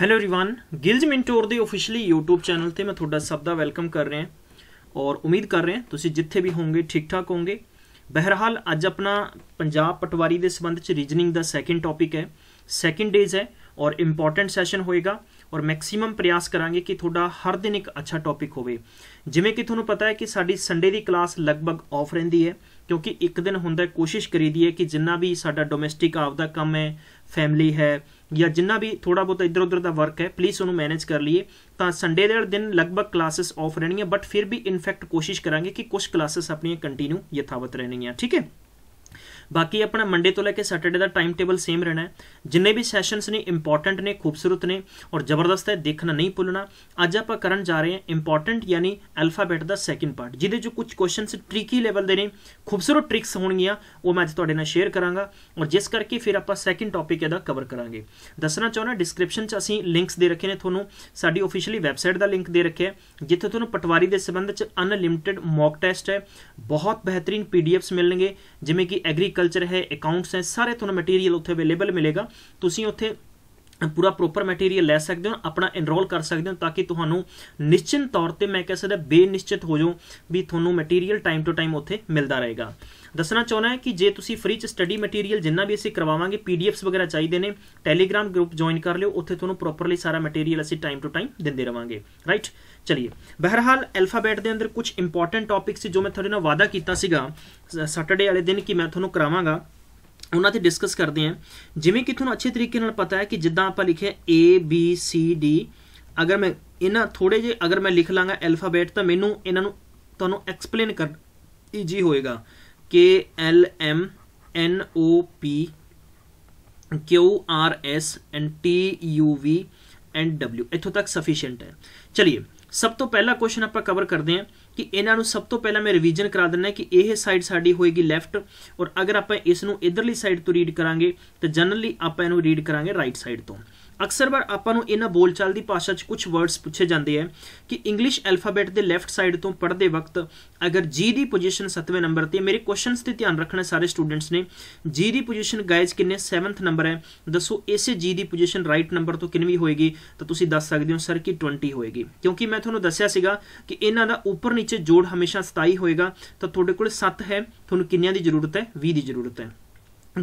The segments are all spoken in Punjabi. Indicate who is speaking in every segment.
Speaker 1: ਹੈਲੋ एवरीवन ਗਿਲਜ ਮਿੰਟੋਰ ਦੇ ਅਫੀਸ਼ੀਅਲੀ YouTube ਚੈਨਲ ਤੇ ਮੈਂ ਤੁਹਾਡਾ ਸਭ ਦਾ ਵੈਲਕਮ ਕਰ ਰਿਹਾ ਔਰ ਉਮੀਦ ਕਰ ਰਿਹਾ ਤੁਸੀਂ ਜਿੱਥੇ ਵੀ ਹੋਵੋਗੇ ਠੀਕ ਠਾਕ ਹੋਵੋਗੇ ਬਹਿਰਹਾਲ ਅੱਜ ਆਪਣਾ ਪੰਜਾਬ ਪਟਵਾਰੀ ਦੇ ਸੰਬੰਧ ਚ ਰੀਜਨਿੰਗ ਦਾ ਸੈਕੰਡ ਟਾਪਿਕ ਹੈ ਸੈਕੰਡ ਡੇਜ਼ ਹੈ ਔਰ ਇੰਪੋਰਟੈਂਟ ਸੈਸ਼ਨ ਹੋਏਗਾ ਔਰ ਮੈਕਸਿਮਮ ਪ੍ਰਯਾਸ ਕਰਾਂਗੇ ਕਿ ਤੁਹਾਡਾ ਹਰ ਦਿਨ ਇੱਕ ਅੱਛਾ ਟਾਪਿਕ ਹੋਵੇ ਜਿਵੇਂ ਕਿ ਤੁਹਾਨੂੰ ਪਤਾ ਹੈ ਕਿ ਸਾਡੀ ਸੰਡੇ ਦੀ ਕਲਾਸ ਲਗਭਗ ਆਫ ਰਹਿੰਦੀ ਹੈ ਕਿਉਂਕਿ ਇੱਕ ਦਿਨ ਹੁੰਦਾ ਕੋਸ਼ਿਸ਼ ਕਰੀਦੀ ਹੈ ਕਿ ਜਿੰਨਾ ਵੀ ਸਾਡਾ ਡੋਮੈਸਟਿਕ ਦਾ ਕੰਮ ਹੈ ਫੈਮਿਲੀ ਹੈ या जिन्ना भी थोड़ा बहुत इधर उधर का वर्क है प्लीज़ उन्होंने मैनेज कर लिए तो संडे दिन लगभग क्लासिस ऑफ रहनी बट फिर भी इनफैक्ट कोशिश करा कि कुछ क्लासिस अपन कंटिन्यू यथावत रहनी ठीक है ਬਾਕੀ ਆਪਣਾ ਮੰਡੇ ਤੋਂ ਲੈ ਕੇ ਸੈਟਰਡੇ ਦਾ ਟਾਈਮ ਟੇਬਲ ਸੇਮ ਰਹਿਣਾ ਹੈ ਜਿੰਨੇ ਵੀ ਸੈਸ਼ਨਸ ਨੇ ਇੰਪੋਰਟੈਂਟ ਨੇ ਖੂਬਸੂਰਤ ਨੇ ਔਰ ਜ਼ਬਰਦਸਤ ਹੈ ਦੇਖਣਾ ਨਹੀਂ ਭੁੱਲਣਾ ਅੱਜ ਆਪਾਂ ਕਰਨ ਜਾ ਰਹੇ ਹਾਂ ਇੰਪੋਰਟੈਂਟ ਯਾਨੀ ਅਲਫਾਬੈਟ ਦਾ ਸੈਕਿੰਡ ਪਾਰਟ ਜਿਹਦੇ ਜੋ ਕੁਝ ਕੁਐਸਚਨਸ ਟ੍ਰਿਕੀ ਲੈਵਲ ਦੇ ਨੇ ਖੂਬਸੂਰਤ ਟ੍ਰਿਕਸ ਹੋਣਗੀਆਂ ਉਹ ਮੈਂ ਅੱਜ ਤੁਹਾਡੇ ਨਾਲ ਸ਼ੇਅਰ ਕਰਾਂਗਾ ਔਰ ਜਿਸ ਕਰਕੇ ਫਿਰ ਆਪਾਂ ਸੈਕਿੰਡ ਟੌਪਿਕ ਇਹਦਾ ਕਵਰ ਕਰਾਂਗੇ ਦੱਸਣਾ ਚਾਹੁੰਦਾ ਡਿਸਕ੍ਰਿਪਸ਼ਨ 'ਚ ਅਸੀਂ ਲਿੰਕਸ ਦੇ ਰੱਖੇ ਨੇ ਤੁਹਾਨੂੰ ਸਾਡੀ ਆਫੀਸ਼ੀਅਲੀ ਵੈਬਸਾਈਟ ਦਾ ਲਿੰਕ ਦੇ ਰੱਖਿਆ ਜਿੱਥੇ ਤੁਹਾਨੂੰ ਪਟਵਾਰੀ ਦੇ ਸਬੰਧ 'ਚ ਅਨਲਿਮਿਟਿਡ ਮੌਕ ਟੈਸਟ ਹੈ ਬਹੁਤ ਬਿਹਤਰੀਨ ਪੀਡੀਐਫਸ ਮਿਲਣਗੇ ਜਿਵੇਂ ਕਿ ਐਗਰੀ ਐਗਰੀਕਲਚਰ ਹੈ ਅਕਾਊਂਟਸ ਹੈ ਸਾਰੇ ਤੁਹਾਨੂੰ ਮਟੀਰੀਅਲ ਉੱਥੇ ਅਵੇਲੇਬਲ ਮਿਲੇਗਾ ਤੁਸੀਂ ਉੱਥੇ ਪੂਰਾ ਪ੍ਰੋਪਰ ਮਟੀਰੀਅਲ ਲੈ ਸਕਦੇ ਹੋ ਆਪਣਾ ਇਨਰੋਲ ਕਰ ਸਕਦੇ ਹੋ ਤਾਂ ਕਿ ਤੁਹਾਨੂੰ ਨਿਸ਼ਚਿਤ ਤੌਰ ਤੇ ਮੈਂ ਕਹਿ ਸਕਦਾ ਬੇਨਿਸ਼ਚਿਤ ਹੋ ਜਾਓ ਵੀ ਤੁਹਾਨੂੰ ਮਟੀਰੀਅਲ ਟਾਈਮ ਟੂ ਟਾਈਮ ਉੱਥੇ ਮਿਲਦਾ ਰਹੇਗਾ ਦੱਸਣਾ ਚਾਹੁੰਦਾ ਹੈ ਕਿ ਜੇ ਤੁਸੀਂ ਫ੍ਰੀ ਚ ਸਟੱਡੀ ਮਟੀਰੀਅਲ ਜਿੰਨਾ ਵੀ ਅਸੀਂ ਕਰਵਾਵਾਂਗੇ ਪੀਡੀਐਫਸ ਵਗੈਰਾ ਚਾਹੀਦੇ ਨੇ ਟੈਲੀਗ੍ਰam ਗਰੁੱਪ ਜੁਆਇਨ ਕਰ ਲਿਓ ਉੱਥੇ ਤੁਹਾਨੂੰ ਪ੍ਰੋਪਰਲੀ ਸਾਰਾ ਮਟੀਰੀਅਲ ਅਸੀਂ ਟਾਈਮ ਟੂ ਟਾਈਮ ਦਿੰਦੇ ਰਵਾਂਗੇ ਰਾਈਟ ਚਲਿਏ ਬਹਰਹਾਲ ਅਲਫਾਬੈਟ ਦੇ ਅੰਦਰ ਕੁਝ ਇੰਪੋਰਟੈਂਟ ਟੌਪਿਕਸ ਜੋ ਮੈਂ ਤੁਹਾਡੇ ਨਾਲ ਵਾਅਦਾ ਕੀਤਾ ਸੀਗਾ ਸੈਟਰਡੇ ਵਾਲੇ ਦਿਨ ਕਿ ਮੈਂ ਤੁਹਾਨੂੰ ਕਰਾਵਾਂਗਾ ਉਹਨਾਂ ਤੇ ਡਿਸਕਸ ਕਰਦੇ ਆ ਜਿਵੇਂ ਕਿ ਤੁਹਾਨੂੰ ਅੱਛੇ ਤਰੀਕੇ ਨਾਲ ਪਤਾ ਹੈ ਕਿ ਜਿੱਦਾਂ ਆਪਾਂ ਲਿਖਿਆ A B C D ਅਗਰ ਮੈਂ ਇਹਨਾਂ ਥੋੜੇ ਜੇ ਅਗਰ ਮੈਂ ਲਿਖ ਲਾਂਗਾ ਅਲਫਾਬੈਟ ਤਾਂ ਮੈਨੂੰ ਇਹਨਾਂ ਨੂੰ ਤੁਹਾਨੂੰ ਐਕਸਪਲੇਨ ਕਰ ਈਜੀ ਹੋਏਗਾ K L M N O P Q R S and T U V and W ਇੱਥੋਂ ਤੱਕ ਸਫੀਸ਼ੀਐਂਟ ਹੈ ਚਲਿਏ ਸਭ ਤੋਂ ਪਹਿਲਾ ਕੁਐਸਚਨ ਆਪਾਂ ਕਵਰ ਕਰਦੇ ਹਾਂ ਕਿ ਇਹਨਾਂ ਨੂੰ ਸਭ ਤੋਂ ਪਹਿਲਾਂ ਮੈਂ ਰਿਵੀਜ਼ਨ ਕਰਾ ਦਿੰਦਾ ਕਿ ਇਹ ਸਾਈਡ ਸਾਡੀ ਹੋਏਗੀ ਲੈਫਟ ਔਰ ਅਗਰ ਆਪਾਂ ਇਸ ਨੂੰ ਇਧਰਲੀ ਸਾਈਡ ਤੋਂ ਰੀਡ ਕਰਾਂਗੇ ਤਾਂ ਜਨਰਲੀ ਆਪਾਂ ਇਹਨੂੰ ਰੀਡ ਕਰਾਂਗੇ ਰਾਈਟ ਸਾਈਡ ਤੋਂ ਅਕਸਰ ਵਾਰ ਆਪਾਂ ਨੂੰ ਇਹਨਾਂ ਬੋਲਚਾਲ ਦੀ ਭਾਸ਼ਾ 'ਚ ਕੁਝ ਵਰਡਸ ਪੁੱਛੇ ਜਾਂਦੇ ਆ ਕਿ ਇੰਗਲਿਸ਼ ਅਲਫਾਬੈਟ ਦੇ ਲੈਫਟ ਸਾਈਡ ਤੋਂ ਪੜ੍ਹਦੇ ਵਕਤ ਅਗਰ ਜੀ ਦੀ ਪੋਜੀਸ਼ਨ 7ਵੇਂ ਨੰਬਰ ਤੇ ਮੇਰੇ ਕੁਐਸਚਨਸ ਤੇ ਧਿਆਨ ਰੱਖਣਾ ਸਾਰੇ ਸਟੂਡੈਂਟਸ ਨੇ ਜੀ ਦੀ ਪੋਜੀਸ਼ਨ ਗਾਇਜ਼ ਕਿੰਨੇ 7th ਨੰਬਰ ਹੈ ਦੱਸੋ ਇਸੇ ਜੀ ਦੀ ਪੋਜੀਸ਼ਨ ਰਾਈਟ ਨੰਬਰ ਤੋਂ ਕਿੰਨੀ ਹੋਏਗੀ ਤਾਂ ਤੁਸੀਂ ਦੱਸ ਸਕਦੇ ਹੋ ਸਰ ਕਿ 20 ਹੋਏਗੀ ਕਿਉਂਕਿ ਮੈਂ ਤੁਹਾਨੂੰ ਦੱਸਿਆ ਸੀਗਾ ਕਿ ਇਹਨਾਂ ਦਾ ਉੱਪਰ ਨੀਚੇ ਜੋੜ ਹਮੇਸ਼ਾ 27 ਹੋਏਗਾ ਤਾਂ ਤੁਹਾਡੇ ਕੋਲ 7 ਹੈ ਤੁਹਾਨੂੰ ਕਿੰਨਿਆਂ ਦੀ ਜ਼ਰੂਰਤ ਹੈ 20 ਦੀ ਜ਼ਰੂਰਤ ਹੈ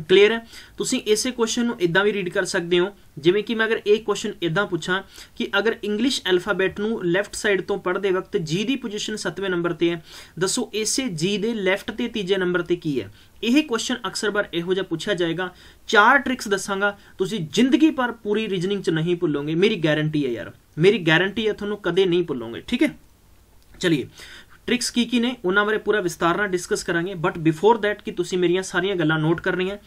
Speaker 1: ਕਲੀਅਰ ਹੈ ਤੁਸੀਂ ਇਸੇ ਕੁਐਸਚਨ ਨੂੰ ਇਦਾਂ ਵੀ ਰੀਡ ਕਰ ਸਕਦੇ ਹੋ ਜਿਵੇਂ ਕਿ ਮੈਂ ਅਗਰ ਇਹ ਕੁਐਸਚਨ ਇਦਾਂ ਪੁੱਛਾਂ ਕਿ ਅਗਰ ਇੰਗਲਿਸ਼ ਅਲਫਾਬੈਟ ਨੂੰ ਲੈਫਟ ਸਾਈਡ ਤੋਂ ਪੜ੍ਹਦੇ ਵਕਤ ਜੀ ਦੀ ਪੋਜੀਸ਼ਨ 7ਵੇਂ ਨੰਬਰ ਤੇ ਹੈ ਦੱਸੋ ਇਸੇ ਜੀ ਦੇ ਲੈਫਟ ਤੇ ਤੀਜੇ ਨੰਬਰ ਤੇ ਕੀ ਹੈ ਇਹ ਕੁਐਸਚਨ ਅਕਸਰ ਬਾਰ ਇਹੋ ਜਿਹਾ ਪੁੱਛਿਆ ਜਾਏਗਾ ਚਾਰ ਟ੍ਰਿਕਸ ਦੱਸਾਂਗਾ ਤੁਸੀਂ ਜ਼ਿੰਦਗੀ ਪਰ ਪੂਰੀ ਰੀਜਨਿੰਗ ਚ ਨਹੀਂ ਭੁੱਲੋਗੇ ਮੇਰੀ ਗਾਰੰਟੀ ਹੈ ਯਾਰ ਮੇਰੀ ਗਾਰੰਟੀ ਹੈ ਤੁਹਾਨੂੰ ਕਦੇ ਨਹੀਂ ਭੁੱਲੋਗੇ ਠੀਕ ਹੈ ਚਲਿਏ ਟ੍ਰਿਕਸ ਕੀ ਕੀ ਨੇ ਉਹਨਾਂ ਬਾਰੇ ਪੂਰਾ ਵਿਸਤਾਰ ਨਾਲ ਡਿਸਕਸ ਕਰਾਂਗੇ ਬਟ ਬਿਫੋਰ ਥੈਟ ਕਿ ਤੁਸੀਂ ਮੇਰੀਆਂ ਸਾਰੀਆਂ ਗੱਲਾਂ ਨੋਟ ਕਰਨੀਆਂ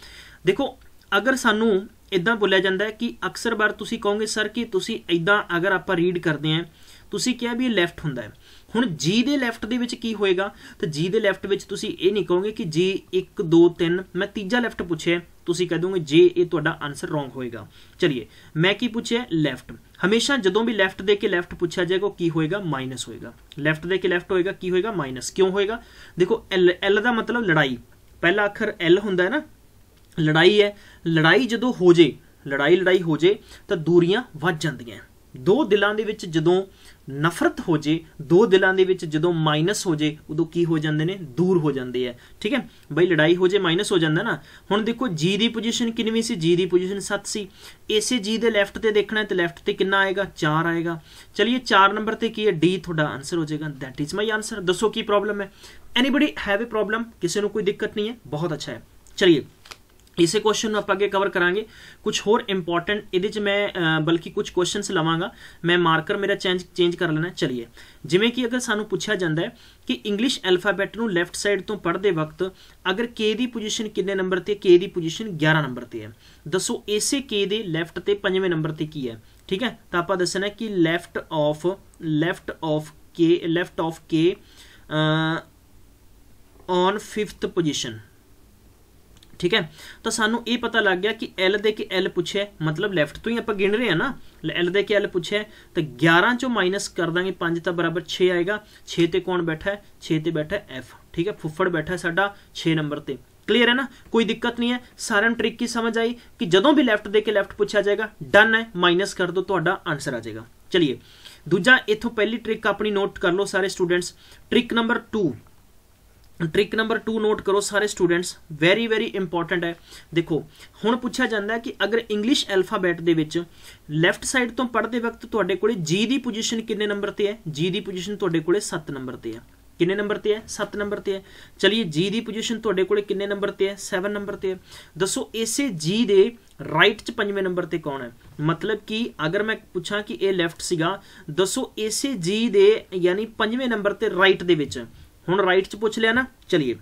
Speaker 1: ਦੇਖੋ ਅਗਰ ਸਾਨੂੰ ਇਦਾਂ ਬੋਲਿਆ ਜਾਂਦਾ ਹੈ ਕਿ ਅਕਸਰ ਵਾਰ ਤੁਸੀਂ ਕਹੋਗੇ ਸਰ ਕਿ ਤੁਸੀਂ ਇਦਾਂ ਅਗਰ ਆਪਾਂ ਰੀਡ ਕਰਦੇ ਆਂ ਤੁਸੀਂ ਕਿਹਾ ਵੀ ਲੈਫਟ ਹੁੰਦਾ ਹੈ ਹੁਣ ਜੀ ਦੇ ਲੈਫਟ ਦੇ ਵਿੱਚ ਕੀ ਹੋਏਗਾ ਤੇ ਜੀ ਦੇ ਲੈਫਟ ਵਿੱਚ ਤੁਸੀਂ ਇਹ ਨਹੀਂ ਕਹੋਗੇ ਕਿ ਜੀ 1 2 3 ਮੈਂ ਤੀਜਾ ਲੈਫਟ ਪੁੱਛਿਆ ਤੁਸੀਂ ਕਹ ਦੋਗੇ ਜੇ ਇਹ ਤੁਹਾਡਾ ਆਨਸਰ ਰੋਂਗ ਹੋਏਗਾ ਚਲਿਏ ਮੈਂ ਕੀ ਪੁੱਛਿਆ ਲੈਫਟ ਹਮੇਸ਼ਾ ਜਦੋਂ ਵੀ ਲੈਫਟ ਦੇ ਕੇ ਲੈਫਟ ਪੁੱਛਿਆ ਜਾਏਗਾ ਕੀ ਹੋਏਗਾ ਮਾਈਨਸ ਹੋਏਗਾ ਲੈਫਟ ਦੇ ਕੇ ਲੈਫਟ ਹੋਏਗਾ ਕੀ ਹੋਏਗਾ ਮਾਈਨਸ ਕਿਉਂ ਹੋਏਗਾ ਦੇਖੋ ਐਲ ਐਲ ਦਾ ਮਤਲਬ ਲੜਾਈ ਪਹਿਲਾ ਅੱਖਰ ਐਲ ਹੁੰਦਾ ਹੈ ਨਾ ਲੜਾਈ ਹੈ ਲੜਾਈ ਜਦੋਂ ਹੋ ਜੇ ਲੜਾਈ ਲੜਾਈ ਹੋ ਜੇ ਤਾਂ ਦੂਰੀਆਂ ਵੱਧ ਜਾਂਦੀਆਂ ਦੋ ਦਿਲਾਂ ਦੇ ਵਿੱਚ ਜਦੋਂ ਨਫ਼ਰਤ ਹੋ ਜੇ ਦੋ ਦਿਲਾਂ ਦੇ ਵਿੱਚ ਜਦੋਂ ਮਾਈਨਸ ਹੋ ਜੇ ਉਦੋਂ ਕੀ ਹੋ ਜਾਂਦੇ ਨੇ ਦੂਰ ਹੋ ਜਾਂਦੇ ਆ ਠੀਕ ਹੈ ਬਈ ਲੜਾਈ ਹੋ ਜੇ ਮਾਈਨਸ ਹੋ ਜਾਂਦਾ ਨਾ ਹੁਣ ਦੇਖੋ ਜੀ ਦੀ ਪੋਜੀਸ਼ਨ ਕਿੰਨੀ ਸੀ ਜੀ ਦੀ ਪੋਜੀਸ਼ਨ 7 ਸੀ ਇਸੇ ਜੀ ਦੇ ਲੈਫਟ ਤੇ ਦੇਖਣਾ ਤੇ ਲੈਫਟ ਤੇ ਕਿੰਨਾ ਆਏਗਾ 4 ਆਏਗਾ ਚਲਿਏ 4 ਨੰਬਰ ਤੇ ਕੀ ਹੈ ਡੀ ਤੁਹਾਡਾ ਆਨਸਰ ਹੋ ਜਾਏਗਾ ਦੈਟ ਇਜ਼ ਮਾਈ ਆਨਸਰ ਦੱਸੋ ਕੀ ਪ੍ਰੋਬਲਮ ਹੈ ਐਨੀਬਾਡੀ ਹੈਵ ਅ ਪ੍ਰੋਬਲਮ ਕਿਸੇ ਨੂੰ ਕੋਈ ਦਿੱਕਤ ਨਹੀਂ ਹੈ ਬਹੁਤ ਅੱਛਾ ਹੈ ਚਲਿਏ ਇਸੇ ਕੁਐਸਚਨ ਨੂੰ ਆਪਾਂ ਅੱਗੇ ਕਵਰ ਕਰਾਂਗੇ ਕੁਝ ਹੋਰ ਇੰਪੋਰਟੈਂਟ ਇਹਦੇ ਚ ਮੈਂ ਬਲਕਿ ਕੁਝ ਕੁਐਸਚਨਸ ਲਵਾਂਗਾ ਮੈਂ ਮਾਰਕਰ ਮੇਰਾ ਚੇਂਜ ਚੇਂਜ ਕਰ ਲੈਣਾ ਚਲਿਏ ਜਿਵੇਂ ਕਿ ਅਗਰ ਸਾਨੂੰ ਪੁੱਛਿਆ ਜਾਂਦਾ ਹੈ ਕਿ ਇੰਗਲਿਸ਼ ਅਲਫਾਬੈਟ ਨੂੰ ਲੈਫਟ ਸਾਈਡ ਤੋਂ ਪੜ੍ਹਦੇ ਵਕਤ ਅਗਰ k ਦੀ ਪੋਜੀਸ਼ਨ ਕਿੰਨੇ ਨੰਬਰ ਤੇ k ਦੀ ਪੋਜੀਸ਼ਨ 11 ਨੰਬਰ ਤੇ ਹੈ ਦੱਸੋ ਇਸੇ k ਦੇ ਲੈਫਟ ਤੇ 5ਵੇਂ ਨੰਬਰ ਤੇ ਕੀ ਹੈ ਠੀਕ ਹੈ ਤਾਂ ਆਪਾਂ ਦੱਸਣਾ ਕਿ left of left of k left of k on 5th position ਠੀਕ ਹੈ ਤਾਂ ਸਾਨੂੰ ਇਹ ਪਤਾ ਲੱਗ ਗਿਆ ਕਿ l ਦੇ ਕੇ l ਪੁੱਛਿਆ ਮਤਲਬ ਲੈਫਟ ਤੋਂ ਹੀ ਆਪਾਂ ਗਿਣ ਰਹੇ ਆ ਨਾ l ਦੇ ਕੇ l ਪੁੱਛਿਆ ਤਾਂ 11 ਚੋਂ ਮਾਈਨਸ ਕਰ ਦਾਂਗੇ 5 ਤਾਂ ਬਰਾਬਰ 6 ਆਏਗਾ 6 ਤੇ ਕੌਣ ਬੈਠਾ ਹੈ 6 ਤੇ ਬੈਠਾ ਹੈ f ਠੀਕ ਹੈ ਫੁੱਫੜ ਬੈਠਾ ਸਾਡਾ 6 ਨੰਬਰ ਤੇ ਕਲੀਅਰ ਹੈ ਨਾ ਕੋਈ ਦਿੱਕਤ ਨਹੀਂ ਹੈ ਸਾਰਿਆਂ ਨੂੰ ਟ੍ਰਿਕ ਕੀ ਸਮਝ ਆਈ ਕਿ ਜਦੋਂ ਵੀ ਲੈਫਟ ਦੇ ਕੇ ਲੈਫਟ ਪੁੱਛਿਆ ਜਾਏਗਾ ਡਨ ਹੈ ਮਾਈਨਸ ਕਰ ਦੋ ਤੁਹਾਡਾ ਆਨਸਰ ਆ ਜਾਏਗਾ ਚਲਿਏ ਦੂਜਾ ਇਥੋਂ ਪਹਿਲੀ ਟ੍ਰਿਕ ਆਪਣੀ ਨੋਟ ਕਰ ਲਓ ਸਾਰੇ students trick number 2 trick number 2 note ਕਰੋ ਸਾਰੇ ਸਟੂਡੈਂਟਸ ਵੈਰੀ ਵੈਰੀ ਇੰਪੋਰਟੈਂਟ ਹੈ ਦੇਖੋ ਹੁਣ ਪੁੱਛਿਆ ਜਾਂਦਾ ਹੈ ਕਿ ਅਗਰ ਇੰਗਲਿਸ਼ ਐਲਫਾਬੈਟ ਦੇ ਵਿੱਚ ਲੈਫਟ ਸਾਈਡ ਤੋਂ ਪੜ੍ਹਦੇ ਵਕਤ ਤੁਹਾਡੇ ਕੋਲੇ ਜੀ ਦੀ ਪੋਜੀਸ਼ਨ ਕਿੰਨੇ ਨੰਬਰ ਤੇ ਹੈ ਜੀ ਦੀ ਪੋਜੀਸ਼ਨ ਤੁਹਾਡੇ ਕੋਲੇ 7 ਨੰਬਰ ਤੇ ਹੈ ਕਿੰਨੇ ਨੰਬਰ ਤੇ ਹੈ 7 ਨੰਬਰ ਤੇ ਹੈ ਚਲਿਏ ਜੀ ਦੀ ਪੋਜੀਸ਼ਨ ਤੁਹਾਡੇ ਕੋਲੇ ਕਿੰਨੇ ਨੰਬਰ ਤੇ ਹੈ 7 ਨੰਬਰ ਤੇ ਹੈ ਦੱਸੋ ਇਸੇ ਜੀ ਦੇ ਰਾਈਟ ਚ ਪੰਜਵੇਂ ਨੰਬਰ ਤੇ ਕੌਣ ਹੈ ਮਤਲਬ ਕਿ ਅਗਰ ਮੈਂ ਪੁੱਛਾਂ ਕਿ ਇਹ ਲੈਫਟ ਸੀਗਾ ਦੱਸੋ ਇਸੇ ਜੀ ਦੇ ਯਾਨੀ ਪੰਜਵੇਂ ਨੰਬਰ ਤੇ ਰਾਈਟ ਦੇ ਵਿੱਚ ਹੁਣ ਰਾਈਟ 'ਚ ਪੁੱਛ ਲਿਆ ਨਾ ਚਲਿਏ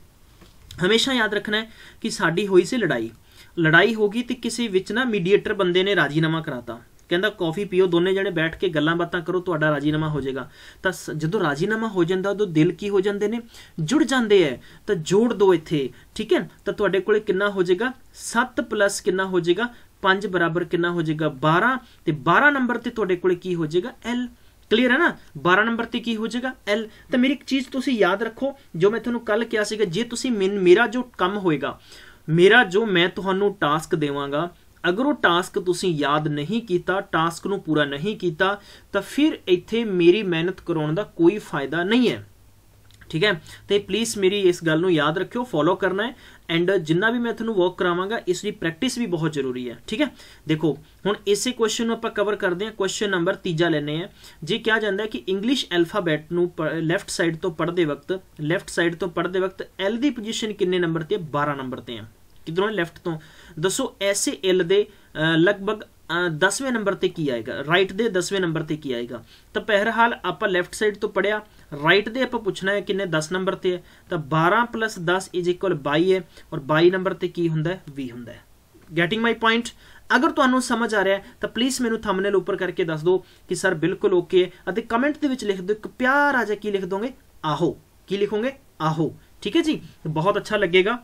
Speaker 1: ਹਮੇਸ਼ਾ ਯਾਦ ਰੱਖਣਾ ਹੈ ਕਿ ਸਾਡੀ ਹੋਈ ਸੀ ਲੜਾਈ ਲੜਾਈ ਹੋ ਗਈ ਤੇ ਕਿਸੇ ਵਿੱਚ ਨਾ ਮੀਡੀਏਟਰ ਬੰਦੇ ਨੇ ਰਾਜੀਨਾਮਾ ਕਰਾਤਾ ਕਹਿੰਦਾ ਕਾਫੀ ਪੀਓ ਦੋਨੇ ਜਣੇ ਬੈਠ ਕੇ ਗੱਲਾਂ ਬਾਤਾਂ ਕਰੋ ਤੁਹਾਡਾ ਰਾਜੀਨਾਮਾ ਹੋ ਜਾਏਗਾ ਤਾਂ ਜਦੋਂ ਰਾਜੀਨਾਮਾ ਹੋ ਜਾਂਦਾ ਉਦੋਂ ਦਿਲ ਕੀ ਹੋ ਜਾਂਦੇ ਨੇ ਜੁੜ ਜਾਂਦੇ ਐ ਤਾਂ ਜੋੜ ਦੋ ਇੱਥੇ ਠੀਕ ਹੈ ਤਾਂ ਤੁਹਾਡੇ ਕੋਲੇ ਕਿੰਨਾ ਹੋ ਜਾਏਗਾ 7 ਪਲੱਸ ਕਿੰਨਾ ਹੋ ਜਾਏਗਾ 5 ਬਰਾਬਰ ਕਿੰਨਾ ਹੋ ਜਾਏਗਾ 12 ਤੇ 12 ਨੰਬਰ ਤੇ ਤੁਹਾਡੇ ਕੋਲੇ ਕੀ ਹੋ ਜਾਏਗਾ ਐਲ ਕਲੀਅਰ ਹੈ ਨਾ 12 ਨੰਬਰ ਤੇ ਕੀ ਹੋ ਜਾਏਗਾ ਐਲ ਤਾਂ ਮੇਰੀ ਇੱਕ ਚੀਜ਼ ਤੁਸੀਂ ਯਾਦ ਰੱਖੋ ਜੋ ਮੈਂ ਤੁਹਾਨੂੰ ਕੱਲ ਕਿਹਾ ਸੀਗਾ ਜੇ ਤੁਸੀਂ ਮੇਰਾ ਜੋ ਕੰਮ ਹੋਏਗਾ ਮੇਰਾ ਜੋ ਮੈਂ ਤੁਹਾਨੂੰ ਟਾਸਕ ਦੇਵਾਂਗਾ ਅਗਰ ਉਹ ਟਾਸਕ ਤੁਸੀਂ ਯਾਦ ਨਹੀਂ ਕੀਤਾ ਟਾਸਕ ਨੂੰ ਪੂਰਾ ਨਹੀਂ ਕੀਤਾ ਤਾਂ ਫਿਰ ਇੱਥੇ ਮੇਰੀ ਮਿਹਨਤ ਕਰਾਉਣ ਦਾ ਕੋਈ ਫਾਇਦਾ ਨਹੀਂ ਹੈ ਠੀਕ ਹੈ ਤੇ ਪਲੀਜ਼ ਮੇਰੀ ਇਸ ਗੱਲ ਨੂੰ ਯਾਦ ਰੱਖਿਓ ਫੋਲੋ ਕਰਨਾ ਹੈ ਐਂਡ ਜਿੰਨਾ ਵੀ ਮੈਂ ਤੁਹਾਨੂੰ ਵਰਕ ਕਰਾਵਾਂਗਾ ਇਸ ਦੀ ਪ੍ਰੈਕਟਿਸ ਵੀ ਬਹੁਤ ਜ਼ਰੂਰੀ ਹੈ ਠੀਕ ਹੈ ਦੇਖੋ ਹੁਣ ਇਸੇ ਕੁਐਸਚਨ ਨੂੰ ਆਪਾਂ ਕਵਰ ਕਰਦੇ ਹਾਂ ਕੁਐਸਚਨ ਨੰਬਰ 3 ਲੈਨੇ ਆ ਜੇ ਕਿਹਾ ਜਾਂਦਾ ਹੈ ਕਿ ਇੰਗਲਿਸ਼ ਅਲਫਾਬੈਟ ਨੂੰ ਲੈਫਟ ਸਾਈਡ ਤੋਂ ਪੜ੍ਹਦੇ ਵਕਤ ਲੈਫਟ ਸਾਈਡ ਤੋਂ ਪੜ੍ਹਦੇ ਵਕਤ ਐਲ ਦੀ ਪੋਜੀਸ਼ਨ ਕਿੰਨੇ ਨੰਬਰ ਤੇ 12 ਨੰਬਰ ਤੇ ਆ ਕਿਧਰੋਂ ਲੈਫਟ ਤੋਂ ਦੱਸੋ ਐਸੇ ਐਲ ਦੇ ਲਗਭਗ 10ਵੇਂ ਨੰਬਰ ਤੇ ਕੀ ਆਏਗਾ ਰਾਈਟ ਦੇ 10ਵੇਂ ਨੰਬਰ ਤੇ ਕੀ ਆਏਗਾ ਤਾਂ ਪਹਿਰਹਾਲ ਆਪਾਂ ਲੈਫਟ ਸਾਈਡ ਤੋਂ ਪੜਿਆ ਰਾਈਟ ਦੇ ਆਪਾਂ ਪੁੱਛਣਾ ਹੈ ਕਿੰਨੇ 10 ਨੰਬਰ ਤੇ ਹੈ ਤਾਂ 12 10 22 ਹੈ ਔਰ 22 ਨੰਬਰ ਤੇ ਕੀ ਹੁੰਦਾ ਹੈ 20 ਹੁੰਦਾ ਹੈ ਗੈਟਿੰਗ ਮਾਈ ਪੁਆਇੰਟ ਅਗਰ ਤੁਹਾਨੂੰ ਸਮਝ ਆ ਰਿਹਾ ਤਾਂ ਪਲੀਜ਼ ਮੈਨੂੰ ਥੰਬਨੇਲ ਉੱਪਰ ਕਰਕੇ ਦੱਸ ਦਿਓ ਕਿ ਸਰ ਬਿਲਕੁਲ ਓਕੇ ਹੈ ਅਤੇ ਕਮੈਂਟ ਦੇ ਵਿੱਚ ਲਿਖ ਦਿਓ ਇੱਕ ਪਿਆਰਾ ਜਿਹਾ ਕੀ ਲਿਖ ਦੋਗੇ ਆਹੋ ਕੀ ਲਿਖੋਗੇ ਆਹੋ ਠੀਕ ਹੈ ਜੀ ਬਹੁਤ ਅੱਛਾ ਲੱਗੇਗਾ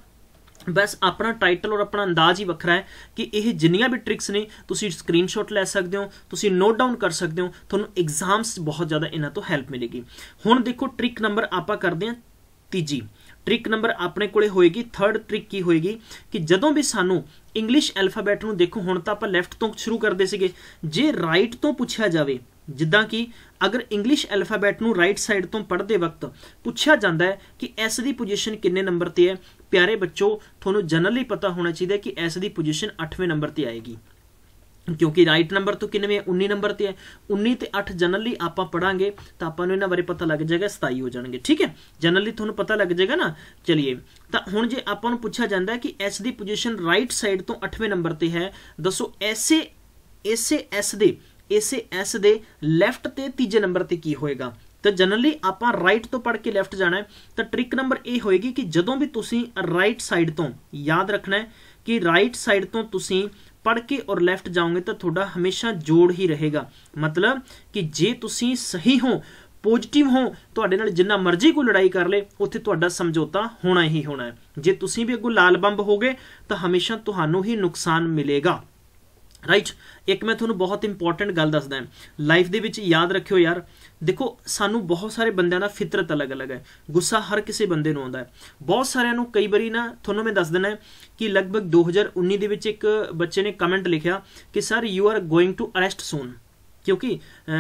Speaker 1: ਬਸ ਆਪਣਾ ਟਾਈਟਲ ਔਰ ਆਪਣਾ ਅੰਦਾਜ਼ ਹੀ ਵੱਖਰਾ ਹੈ ਕਿ ਇਹ ਜਿੰਨੀਆਂ ਵੀ ਟ੍ਰਿਕਸ ਨੇ ਤੁਸੀਂ ਸਕਰੀਨਸ਼ਾਟ ਲੈ ਸਕਦੇ ਹੋ ਤੁਸੀਂ ਨੋਟ ਡਾਊਨ ਕਰ ਸਕਦੇ ਹੋ ਤੁਹਾਨੂੰ ਐਗਜ਼ਾਮਸ ਬਹੁਤ ਜ਼ਿਆਦਾ ਇਹਨਾਂ ਤੋਂ ਹੈਲਪ ਮਿਲੇਗੀ ਹੁਣ ਦੇਖੋ ਟ੍ਰਿਕ ਨੰਬਰ ਆਪਾਂ ਕਰਦੇ ਹਾਂ ਤੀਜੀ ਟ੍ਰਿਕ ਨੰਬਰ ਆਪਣੇ ਕੋਲੇ ਹੋਏਗੀ ਥਰਡ ਟ੍ਰਿਕ ਕੀ ਹੋਏਗੀ ਕਿ ਜਦੋਂ ਵੀ ਸਾਨੂੰ ਇੰਗਲਿਸ਼ ਐਲਫਾਬੈਟ ਨੂੰ ਦੇਖੋ ਹੁਣ ਤਾਂ ਆਪਾਂ ਲੈਫਟ ਤੋਂ ਸ਼ੁਰੂ ਕਰਦੇ ਸੀਗੇ ਜੇ ਰਾਈਟ ਤੋਂ ਪੁੱਛਿਆ ਜਾਵੇ ਜਿੱਦਾਂ ਕਿ ਅਗਰ ਇੰਗਲਿਸ਼ ਐਲਫਾਬੈਟ ਨੂੰ ਰਾਈਟ ਸਾਈਡ ਤੋਂ ਪੜ੍ਹਦੇ ਵਕਤ ਪੁੱਛਿਆ ਜਾਂਦਾ ਹੈ ਕਿ ਐਸ ਦੀ ਪੋਜੀਸ਼ਨ ਕਿੰਨੇ ਨੰਬਰ ਤੇ ਹੈ ਪਿਆਰੇ ਬੱਚੋ ਤੁਹਾਨੂੰ ਜਨਰਲੀ ਪਤਾ ਹੋਣਾ ਚਾਹੀਦਾ ਕਿ ਐਸ ਦੀ ਪੋਜੀਸ਼ਨ 8ਵੇਂ ਨੰਬਰ ਤੇ ਆਏਗੀ ਕਿਉਂਕਿ ਰਾਈਟ ਨੰਬਰ ਤੋਂ ਕਿੰਨੇ 19 ਨੰਬਰ ਤੇ ਹੈ 19 ਤੇ 8 ਜਨਰਲੀ ਆਪਾਂ ਪੜਾਂਗੇ ਤਾਂ ਆਪਾਂ ਨੂੰ ਇਹਨਾਂ ਬਾਰੇ ਪਤਾ ਲੱਗ ਜਾਏਗਾ 27 ਹੋ ਜਾਣਗੇ ਠੀਕ ਹੈ ਜਨਰਲੀ ਤੁਹਾਨੂੰ ਪਤਾ ਲੱਗ ਜਾਏਗਾ ਨਾ ਚਲਿਏ ਤਾਂ ਹੁਣ ਜੇ ਆਪਾਂ ਨੂੰ ਪੁੱਛਿਆ ਜਾਂਦਾ ਹੈ ਕਿ ਐਸ ਦੀ ਪੋਜੀਸ਼ਨ ਰਾਈਟ ਸਾਈਡ ਤੋਂ 8ਵੇਂ ਨੰਬਰ ਤੇ ਹੈ ਦੱਸੋ ਐਸੇ ਐਸੇ ਐਸ ਦੇ ਐਸੇ ਐਸ ਦੇ ਲੈਫਟ ਤੇ ਤੀਜੇ ਨੰਬਰ ਤੇ ਕੀ ਹੋਏਗਾ ਤਾਂ ਜਨਰਲੀ ਆਪਾਂ ਰਾਈਟ ਤੋਂ ਪੜ ਕੇ ਲੈਫਟ ਜਾਣਾ ਹੈ ਤਾਂ ਟ੍ਰਿਕ ਨੰਬਰ ਇਹ ਹੋਏਗੀ ਕਿ ਜਦੋਂ ਵੀ ਤੁਸੀਂ ਰਾਈਟ ਸਾਈਡ ਤੋਂ ਯਾਦ ਰੱਖਣਾ ਹੈ ਕਿ ਰਾਈਟ ਸਾਈਡ ਤੋਂ ਤੁਸੀਂ ਪੜ ਕੇ ਔਰ ਲੈਫਟ ਜਾਓਗੇ ਤਾਂ ਤੁਹਾਡਾ ਹਮੇਸ਼ਾ ਜੋੜ ਹੀ ਰਹੇਗਾ ਮਤਲਬ ਕਿ ਜੇ ਤੁਸੀਂ ਸਹੀ ਹੋ ਪੋਜ਼ਿਟਿਵ ਹੋ ਤੁਹਾਡੇ ਨਾਲ ਜਿੰਨਾ ਮਰਜ਼ੀ ਕੋਈ ਲੜਾਈ ਕਰ ਲੇ ਉੱਥੇ ਤੁਹਾਡਾ ਸਮਝੌਤਾ ਹੋਣਾ ਹੀ ਹੋਣਾ ਹੈ ਜੇ ਤੁਸੀਂ ਵੀ ਅੱਗੋਂ ਲਾਲ ਬੰਬ ਹੋਗੇ ਤਾਂ ਹਮੇਸ਼ਾ ਤੁਹਾਨੂੰ ਹੀ ਨੁਕਸਾਨ ਮਿਲੇਗਾ ਰਾਈਟ ਇੱਕ ਮੈਂ ਤੁਹਾਨੂੰ ਬਹੁਤ ਇੰਪੋਰਟੈਂਟ ਗੱਲ ਦੱਸਦਾ ਹਾਂ ਲਾਈਫ ਦੇ ਵਿੱਚ ਯਾਦ ਰੱਖਿਓ ਯਾਰ ਦੇਖੋ ਸਾਨੂੰ ਬਹੁਤ ਸਾਰੇ ਬੰਦਿਆਂ ਦਾ ਫਿਤਰਤ ਅਲੱਗ-ਅਲੱਗ ਹੈ ਗੁੱਸਾ ਹਰ ਕਿਸੇ ਬੰਦੇ ਨੂੰ ਆਉਂਦਾ ਹੈ ਬਹੁਤ ਸਾਰਿਆਂ ਨੂੰ ਕਈ ਵਾਰੀ ਨਾ ਤੁਹਾਨੂੰ ਮੈਂ ਦੱਸ ਦਿੰਦਾ ਕਿ ਲਗਭਗ 2019 ਦੇ ਵਿੱਚ ਇੱਕ ਬੱਚੇ ਨੇ ਕਮੈਂਟ ਲਿਖਿਆ ਕਿ sir you are going to arrest soon ਕਿਉਂਕਿ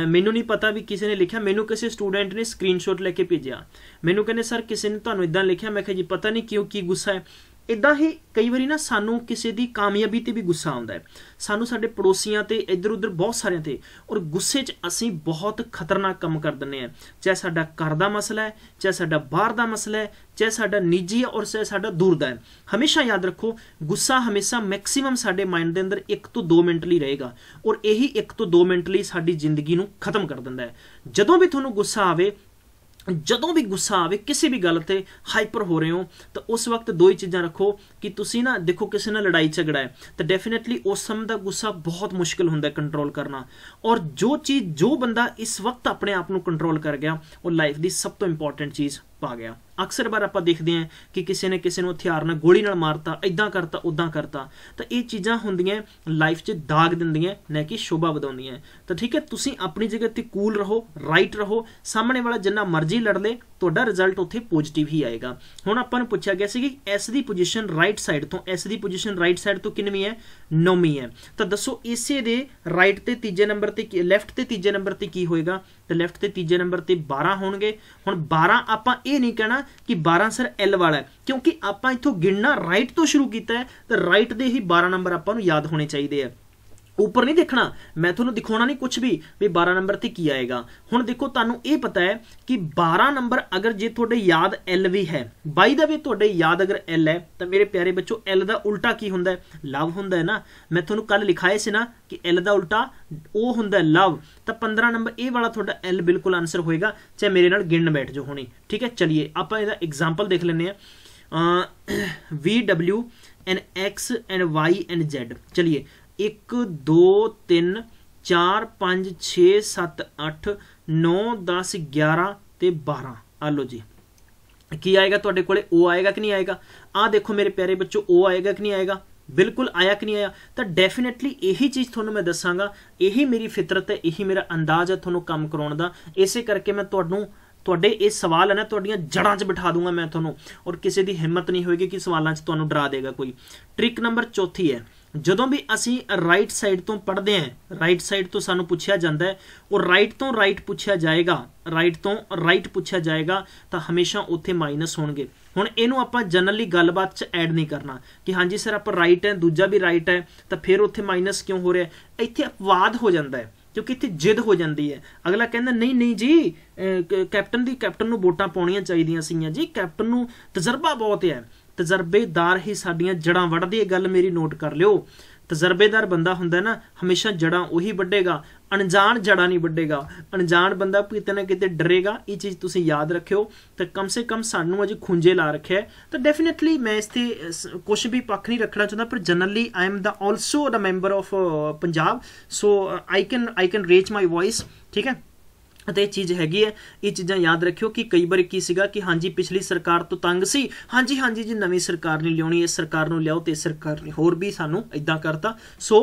Speaker 1: ਮੈਨੂੰ ਨਹੀਂ ਪਤਾ ਵੀ ਕਿਸੇ ਨੇ ਲਿਖਿਆ ਮੈਨੂੰ ਕਿਸੇ ਸਟੂਡੈਂਟ ਨੇ ਸਕਰੀਨਸ਼ਾਟ ਲੈ ਕੇ ਭੇਜਿਆ ਮੈਨੂੰ ਕਹਿੰਦੇ ਸਰ ਕਿਸੇ ਨੇ ਤੁਹਾਨੂੰ ਇਦਾਂ ਲਿਖਿਆ ਮੈਂ ਕਿਹਾ ਜੀ ਪਤਾ ਨਹੀਂ ਕਿਉਂ ਕੀ ਗੁੱਸਾ ਹੈ ਇਦਾਂ ਹੀ ਕਈ ਵਾਰੀ ਨਾ ਸਾਨੂੰ ਕਿਸੇ ਦੀ ਕਾਮਯਾਬੀ ਤੇ ਵੀ ਗੁੱਸਾ ਆਉਂਦਾ ਹੈ ਸਾਨੂੰ ਸਾਡੇ ਪੜੋਸੀਆਂ ਤੇ ਇੱਧਰ ਉੱਧਰ ਬਹੁਤ ਸਾਰਿਆਂ ਤੇ ਔਰ ਗੁੱਸੇ 'ਚ ਅਸੀਂ ਬਹੁਤ ਖਤਰਨਾਕ ਕੰਮ ਕਰ ਦਿੰਨੇ ਆ ਚਾਹੇ ਸਾਡਾ ਘਰ ਦਾ ਮਸਲਾ ਹੈ ਚਾਹੇ ਸਾਡਾ ਬਾਹਰ ਦਾ ਮਸਲਾ ਹੈ ਚਾਹੇ ਸਾਡਾ ਨਿੱਜੀ ਔਰ ਚਾਹੇ ਸਾਡਾ ਦੂਰ ਦਾ ਹੈ ਹਮੇਸ਼ਾ ਯਾਦ ਰੱਖੋ ਗੁੱਸਾ ਹਮੇਸ਼ਾ ਮੈਕਸਿਮਮ ਸਾਡੇ ਮਾਈਂਡ ਦੇ ਅੰਦਰ 1 ਤੋਂ 2 ਮਿੰਟ ਲਈ ਰਹੇਗਾ ਔਰ ਇਹੀ 1 ਤੋਂ 2 ਮਿੰਟ ਲਈ ਸਾਡੀ ਜ਼ਿੰਦਗੀ ਨੂੰ ਖਤਮ ਕਰ ਦਿੰਦਾ ਹੈ ਜਦੋਂ ਵੀ ਤੁਹਾਨੂੰ ਗੁੱਸਾ ਆਵੇ ਜਦੋਂ ਵੀ ਗੁੱਸਾ ਆਵੇ ਕਿਸੇ ਵੀ ਗੱਲ ਤੇ ਹਾਈਪਰ ਹੋ ਰਹੇ ਹੋ ਤਾਂ ਉਸ ਵਕਤ ਦੋ ਹੀ ਚੀਜ਼ਾਂ ਰੱਖੋ ਕਿ ਤੁਸੀਂ ਨਾ ਦੇਖੋ ਕਿਸੇ ਨਾਲ ਲੜਾਈ ਝਗੜਾ ਹੈ ਤਾਂ ਡੈਫੀਨਿਟਲੀ ਉਸ ਸਮ ਦਾ ਗੁੱਸਾ ਬਹੁਤ ਮੁਸ਼ਕਲ ਹੁੰਦਾ ਕੰਟਰੋਲ ਕਰਨਾ ਔਰ ਜੋ ਚੀਜ਼ ਜੋ ਬੰਦਾ ਇਸ ਵਕਤ ਆਪਣੇ ਆਪ ਨੂੰ ਕੰਟਰੋਲ ਕਰ ਗਿਆ ਉਹ ਲਾਈਫ ਦੀ ਸਭ ਤੋਂ ਇੰਪੋਰਟੈਂਟ ਚੀਜ਼ ਪਾ ਗਿਆ ਅਕਸਰ ਵਾਰ ਆਪਾਂ ਦੇਖਦੇ ਹਾਂ ਕਿ ਕਿਸੇ ਨੇ ਕਿਸੇ ਨੂੰ ਹਥਿਆਰ ਨਾਲ ਗੋਲੀ ਨਾਲ ਮਾਰਤਾ ਇਦਾਂ ਕਰਤਾ ਉਦਾਂ ਕਰਤਾ ਤਾਂ ਇਹ ਚੀਜ਼ਾਂ ਹੁੰਦੀਆਂ ਲਾਈਫ 'ਚ ਦਾਗ ਦਿੰਦੀਆਂ ਨਾ ਕਿ ਸ਼ੋਭਾ ਵਧਾਉਂਦੀਆਂ ਤਾਂ ਠੀਕ ਹੈ ਤੁਸੀਂ ਆਪਣੀ ਜਗ੍ਹਾ ਤੇ ਕੂਲ ਰਹੋ ਰਾਈਟ ਰਹੋ ਸਾਹਮਣੇ ਵਾਲਾ ਜਿੰਨਾ ਮਰਜ਼ੀ ਲੜ ਲੇ ਤੁਹਾਡਾ ਰਿਜ਼ਲਟ ਉੱਥੇ ਪੋਜ਼ਿਟਿਵ ਹੀ ਆਏਗਾ ਹੁਣ ਆਪਾਂ ਨੂੰ ਪੁੱਛਿਆ ਗਿਆ ਸੀ ਕਿ ਐਸ ਦੀ ਪੋਜੀਸ਼ਨ ਰਾਈਟ ਸਾਈਡ ਤੋਂ ਐਸ ਦੀ ਪੋਜੀਸ਼ਨ ਰਾਈਟ ਸਾਈਡ ਤੋਂ ਕਿੰਨੀ ਹੈ 9ਵੀਂ ਹੈ ਤਾਂ ਦੱਸੋ ਇਸੇ ਦੇ ਰਾਈਟ ਤੇ ਤੀਜੇ ਨੰਬਰ ਤੇ ਲੈਫਟ ਤੇ ਤੀਜੇ ਨੰਬਰ ਤੇ ਕੀ ਹੋਏਗਾ ਤੇ ਲੈਫਟ ਤੇ ਤੀਜੇ ਨੰਬਰ ਤੇ 12 ਹੋਣਗੇ ਹੁਣ 12 ਆਪਾਂ ਇਹ ਨਹੀਂ ਕਹਿਣਾ ਕਿ 12 ਸਰ ਐਲ ਵਾਲਾ ਕਿਉਂਕਿ ਆਪਾਂ ਇੱਥੋਂ ਗਿਣਨਾ ਰਾਈਟ ਤੋਂ ਸ਼ੁਰੂ ਕੀਤਾ ਹੈ ਤੇ ਰਾਈਟ ਦੇ ਹੀ 12 ਨੰਬਰ ਆਪਾਂ ਨੂੰ ਯਾਦ ਹੋਣੇ ਚਾਹੀਦੇ ਆ ਉੱਪਰ ਨਹੀਂ ਦੇਖਣਾ ਮੈਂ ਤੁਹਾਨੂੰ ਦਿਖਾਉਣਾ ਨਹੀਂ ਕੁਝ ਵੀ ਵੀ 12 ਨੰਬਰ ਤੇ ਕੀ ਆਏਗਾ ਹੁਣ ਦੇਖੋ ਤੁਹਾਨੂੰ ਇਹ ਪਤਾ ਹੈ ਕਿ 12 ਨੰਬਰ ਅਗਰ ਜੇ ਤੁਹਾਡੇ ਯਾਦ ਐਲ ਵੀ ਹੈ ਬਾਈ ਦਾ ਵੀ ਤੁਹਾਡੇ ਯਾਦ ਅਗਰ ਐਲ ਹੈ ਤਾਂ ਮੇਰੇ ਪਿਆਰੇ ਬੱਚੋ ਐਲ ਦਾ ਉਲਟਾ ਕੀ ਹੁੰਦਾ ਹੈ ਲਵ ਹੁੰਦਾ ਹੈ ਨਾ ਮੈਂ ਤੁਹਾਨੂੰ ਕੱਲ ਲਿਖਾਇਆ ਸੀ ਨਾ ਕਿ ਐਲ ਦਾ ਉਲਟਾ ਉਹ ਹੁੰਦਾ ਹੈ ਲਵ ਤਾਂ 15 ਨੰਬਰ ਇਹ ਵਾਲਾ ਤੁਹਾਡਾ ਐਲ ਬਿਲਕੁਲ ਆਨਸਰ ਹੋਏਗਾ ਚਾਹੇ ਮੇਰੇ ਨਾਲ ਗਿਣਨ ਬੈਠ ਜੋ ਹੁਣੀ ਠੀਕ ਹੈ ਚਲਿਏ ਆਪਾਂ ਇਹਦਾ ਐਗਜ਼ਾਮਪਲ ਦੇਖ ਲੈਂਦੇ ਆ ਵੀ W and X and Y and Z ਚਲਿਏ 1 2 3 4 5 6 7 8 9 10 11 ਤੇ 12 ਆ ਲੋ ਜੀ ਕੀ ਆਏਗਾ ਤੁਹਾਡੇ ਕੋਲੇ ਉਹ ਆਏਗਾ ਕਿ ਨਹੀਂ ਆਏਗਾ ਆ ਦੇਖੋ ਮੇਰੇ ਪਿਆਰੇ ਬੱਚੋ ਉਹ ਆਏਗਾ ਕਿ ਨਹੀਂ ਆਏਗਾ ਬਿਲਕੁਲ ਆਇਆ ਕਿ ਨਹੀਂ ਆਇਆ ਤਾਂ ਡੈਫੀਨਿਟਲੀ ਇਹੀ ਚੀਜ਼ ਤੁਹਾਨੂੰ ਮੈਂ ਦੱਸਾਂਗਾ ਇਹੀ ਮੇਰੀ ਫਿਤਰਤ ਹੈ ਇਹੀ ਮੇਰਾ ਅੰਦਾਜ਼ ਹੈ ਤੁਹਾਨੂੰ ਕੰਮ ਕਰਾਉਣ ਦਾ ਇਸੇ ਕਰਕੇ ਮੈਂ ਤੁਹਾਨੂੰ ਤੁਹਾਡੇ ਇਹ ਸਵਾਲ ਹਨ ਤੁਹਾਡੀਆਂ ਜੜਾਂ 'ਚ ਬਿਠਾ ਦੂੰਗਾ ਮੈਂ ਤੁਹਾਨੂੰ ਔਰ ਕਿਸੇ ਦੀ ਹਿੰਮਤ ਨਹੀਂ ਹੋਏਗੀ ਕਿ ਸਵਾਲਾਂ 'ਚ ਤੁਹਾਨੂੰ ਡਰਾ ਦੇਗਾ ਕੋਈ ਟ੍ਰਿਕ ਨੰਬਰ ਚੌਥੀ ਹੈ ਜਦੋਂ ਵੀ ਅਸੀਂ ਰਾਈਟ ਸਾਈਡ ਤੋਂ ਪੜਦੇ ਆਂ ਰਾਈਟ ਸਾਈਡ ਤੋਂ ਸਾਨੂੰ ਪੁੱਛਿਆ ਜਾਂਦਾ ਹੈ ਉਹ ਰਾਈਟ ਤੋਂ ਰਾਈਟ ਪੁੱਛਿਆ ਜਾਏਗਾ ਰਾਈਟ ਤੋਂ ਰਾਈਟ ਪੁੱਛਿਆ ਜਾਏਗਾ ਤਾਂ ਹਮੇਸ਼ਾ ਉੱਥੇ ਮਾਈਨਸ ਹੋਣਗੇ ਹੁਣ ਇਹਨੂੰ ਆਪਾਂ ਜਨਰਲੀ ਗੱਲਬਾਤ 'ਚ ਐਡ ਨਹੀਂ ਕਰਨਾ ਕਿ ਹਾਂਜੀ ਸਰ ਆਪਾਂ ਰਾਈਟ ਹੈ ਦੂਜਾ ਵੀ ਰਾਈਟ ਹੈ ਤਾਂ ਫਿਰ ਉੱਥੇ ਮਾਈਨਸ ਕਿਉਂ ਹੋ ਰਿਹਾ ਇੱਥੇ ਅਪਵਾਦ ਹੋ ਜਾਂਦਾ ਹੈ ਕਿਉਂਕਿ ਇੱਥੇ ਜਿੱਦ ਹੋ ਜਾਂਦੀ ਹੈ ਅਗਲਾ ਕਹਿੰਦਾ ਨਹੀਂ ਨਹੀਂ ਜੀ ਕੈਪਟਨ ਦੀ ਕੈਪਟਨ ਨੂੰ ਵੋਟਾਂ ਪਾਉਣੀਆਂ ਚਾਹੀਦੀਆਂ ਸੀਆਂ ਜੀ ਕੈਪਟਨ ਨੂੰ ਤਜਰਬਾ ਬਹੁਤ ਹੈ ਤਜਰਬੇਦਾਰ ਹੀ ਸਾਡੀਆਂ ਜੜਾਂ ਵੱਢਦੀ ਇਹ ਗੱਲ ਮੇਰੀ ਨੋਟ ਕਰ ਲਿਓ ਤਜਰਬੇਦਾਰ ਬੰਦਾ ਹੁੰਦਾ ਨਾ ਹਮੇਸ਼ਾ ਜੜਾਂ ਉਹੀ ਵੱਢੇਗਾ ਅਣਜਾਣ ਜੜਾਂ ਨਹੀਂ ਵੱਢੇਗਾ ਅਣਜਾਣ ਬੰਦਾ ਕਿਤੇ ਨਾ ਕਿਤੇ ਡਰੇਗਾ ਇਹ ਚੀਜ਼ ਤੁਸੀਂ ਯਾਦ ਰੱਖਿਓ ਤਾਂ ਕਮ ਸੇ ਕਮ ਸਾਨੂੰ ਅਜੇ ਖੁੰਝੇ ਲਾ ਰੱਖਿਆ ਤਾਂ ਡੈਫੀਨਿਟਲੀ ਮੈਂ ਇਸ ਤੇ ਕੁਝ ਵੀ ਪੱਖ ਨਹੀਂ ਰੱਖਣਾ ਚਾਹੁੰਦਾ ਪਰ generally am the also the member of Punjab so I can I can reach my voice ਠੀਕ ਹੈ ਅਤੇ ਇਹ ਚੀਜ਼ ਹੈਗੀ ਹੈ ਇਹ ਚੀਜ਼ਾਂ ਯਾਦ ਰੱਖਿਓ ਕਿ ਕਈ ਵਾਰ ਕੀ ਸੀਗਾ ਕਿ ਹਾਂਜੀ ਪਿਛਲੀ ਸਰਕਾਰ ਤੋਂ ਤੰਗ ਸੀ ਹਾਂਜੀ ਹਾਂਜੀ ਜੀ ਨਵੀਂ ਸਰਕਾਰ ਨੇ ਲਿਆਉਣੀ ਇਸ ਸਰਕਾਰ ਨੂੰ ਲਿਆਓ ਤੇ ਸਰਕਾਰ ਨੇ ਹੋਰ ਵੀ ਸਾਨੂੰ ਇਦਾਂ ਕਰਤਾ ਸੋ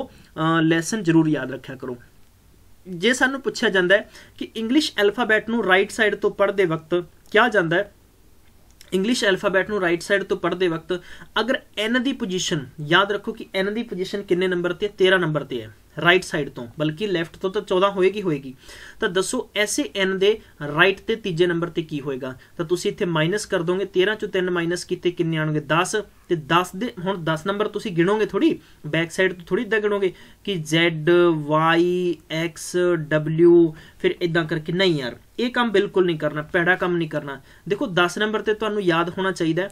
Speaker 1: ਲੈਸਨ ਜ਼ਰੂਰ ਯਾਦ ਰੱਖਿਆ ਕਰੋ ਜੇ ਸਾਨੂੰ ਪੁੱਛਿਆ ਜਾਂਦਾ ਹੈ ਕਿ ਇੰਗਲਿਸ਼ ਅਲਫਾਬੈਟ ਨੂੰ ਰਾਈਟ ਸਾਈਡ ਤੋਂ ਪੜ੍ਹਦੇ ਵਕਤ ਕਿਹਾ ਜਾਂਦਾ ਹੈ ਇੰਗਲਿਸ਼ ਅਲਫਾਬੈਟ ਨੂੰ ਰਾਈਟ ਸਾਈਡ ਤੋਂ ਪੜ੍ਹਦੇ ਵਕਤ ਅਗਰ n ਦੀ ਪੋਜੀਸ਼ਨ ਯਾਦ ਰੱਖੋ ਕਿ n ਦੀ ਪੋਜੀਸ਼ਨ ਕਿੰਨੇ ਨੰਬਰ ਤੇ 13 ਨੰਬਰ ਤੇ ਹੈ ਰਾਈਟ ਸਾਈਡ ਤੋਂ ਬਲਕਿ ਲੈਫਟ ਤੋਂ ਤਾਂ 14 ਹੋਏਗੀ ਹੋਏਗੀ ਤਾਂ ਦੱਸੋ ਐਸੇ n ਦੇ ਰਾਈਟ ਤੇ ਤੀਜੇ ਨੰਬਰ ਤੇ ਕੀ ਹੋਏਗਾ ਤਾਂ ਤੁਸੀਂ ਇੱਥੇ ਮਾਈਨਸ ਕਰ ਦੋਗੇ 13 ਚੋਂ 3 ਮਾਈਨਸ ਕੀਤੇ ਕਿੰਨੇ ਆਣਗੇ 10 ਤੇ 10 ਦੇ ਹੁਣ 10 ਨੰਬਰ ਤੁਸੀਂ ਗਿਣੋਗੇ ਥੋੜੀ ਬੈਕ ਸਾਈਡ ਤੋਂ ਥੋੜੀ ਇਦਾਂ ਗਿਣੋਗੇ ਕਿ Z Y X W ਫਿਰ ਇਦਾਂ ਕਰਕੇ ਨਹੀਂ ਯਾਰ ਇਹ ਕੰਮ ਬਿਲਕੁਲ ਨਹੀਂ ਕਰਨਾ ਪੈੜਾ ਕੰਮ ਨਹੀਂ ਕਰਨਾ ਦੇਖੋ 10 ਨੰਬਰ ਤੇ ਤੁਹਾਨੂੰ ਯਾਦ ਹੋਣਾ ਚਾਹੀਦਾ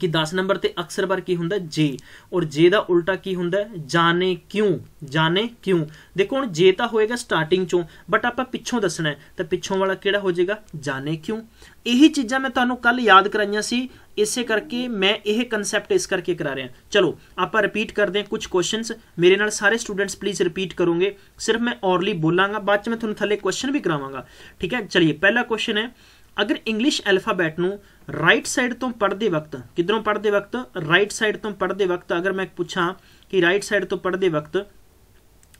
Speaker 1: ਕਿ 10 ਨੰਬਰ ਤੇ ਅਕਸਰ ਵਾਰ ਕੀ ਹੁੰਦਾ ਜੇ ਔਰ ਜੇ ਦਾ ਉਲਟਾ ਕੀ ਹੁੰਦਾ ਜਾਣੇ ਕਿਉਂ ਜਾਣੇ ਕਿਉਂ ਦੇਖੋ ਹੁਣ ਜੇ ਤਾਂ ਹੋਏਗਾ ਸਟਾਰਟਿੰਗ ਚੋਂ ਬਟ ਆਪਾਂ ਪਿੱਛੋਂ ਦੱਸਣਾ ਹੈ ਤਾਂ ਪਿੱਛੋਂ ਵਾਲਾ ਕਿਹੜਾ ਹੋ ਜਾਏਗਾ ਜਾਣੇ ਕਿਉਂ ਇਹੀ ਚੀਜ਼ਾਂ ਮੈਂ ਤੁਹਾਨੂੰ ਕੱਲ ਯਾਦ ਕਰਾਈਆਂ ਸੀ ਇਸੇ ਕਰਕੇ ਮੈਂ ਇਹ ਕਨਸੈਪਟ ਇਸ ਕਰਕੇ ਕਰਾ ਰਿਹਾ ਚਲੋ ਆਪਾਂ ਰਿਪੀਟ ਕਰਦੇ ਹਾਂ ਕੁਝ ਕੁਐਸਚਨਸ ਮੇਰੇ ਨਾਲ ਸਾਰੇ ਸਟੂਡੈਂਟਸ ਪਲੀਜ਼ ਰਿਪੀਟ ਕਰੋਗੇ ਸਿਰਫ ਮੈਂ ਔਰਲੀ ਬੋਲਾਂਗਾ ਬਾਅਦ ਚ ਮੈਂ ਤੁਹਾਨੂੰ ਥੱਲੇ ਕੁਐਸਚਨ ਵੀ ਕਰਾਵਾਂਗਾ ਠੀਕ ਹੈ ਚਲਿਏ ਪਹਿਲਾ ਕੁਐਸਚਨ ਹੈ ਅਗਰ ਇੰਗਲਿਸ਼ ਅਲਫਾਬੈਟ ਨੂੰ राइट साइड तो पढ़ते वक्त किधरों पढ़ते वक्त राइट साइड तो पढ़ते वक्त अगर मैं पूछा कि राइट साइड तो पढ़ते वक्त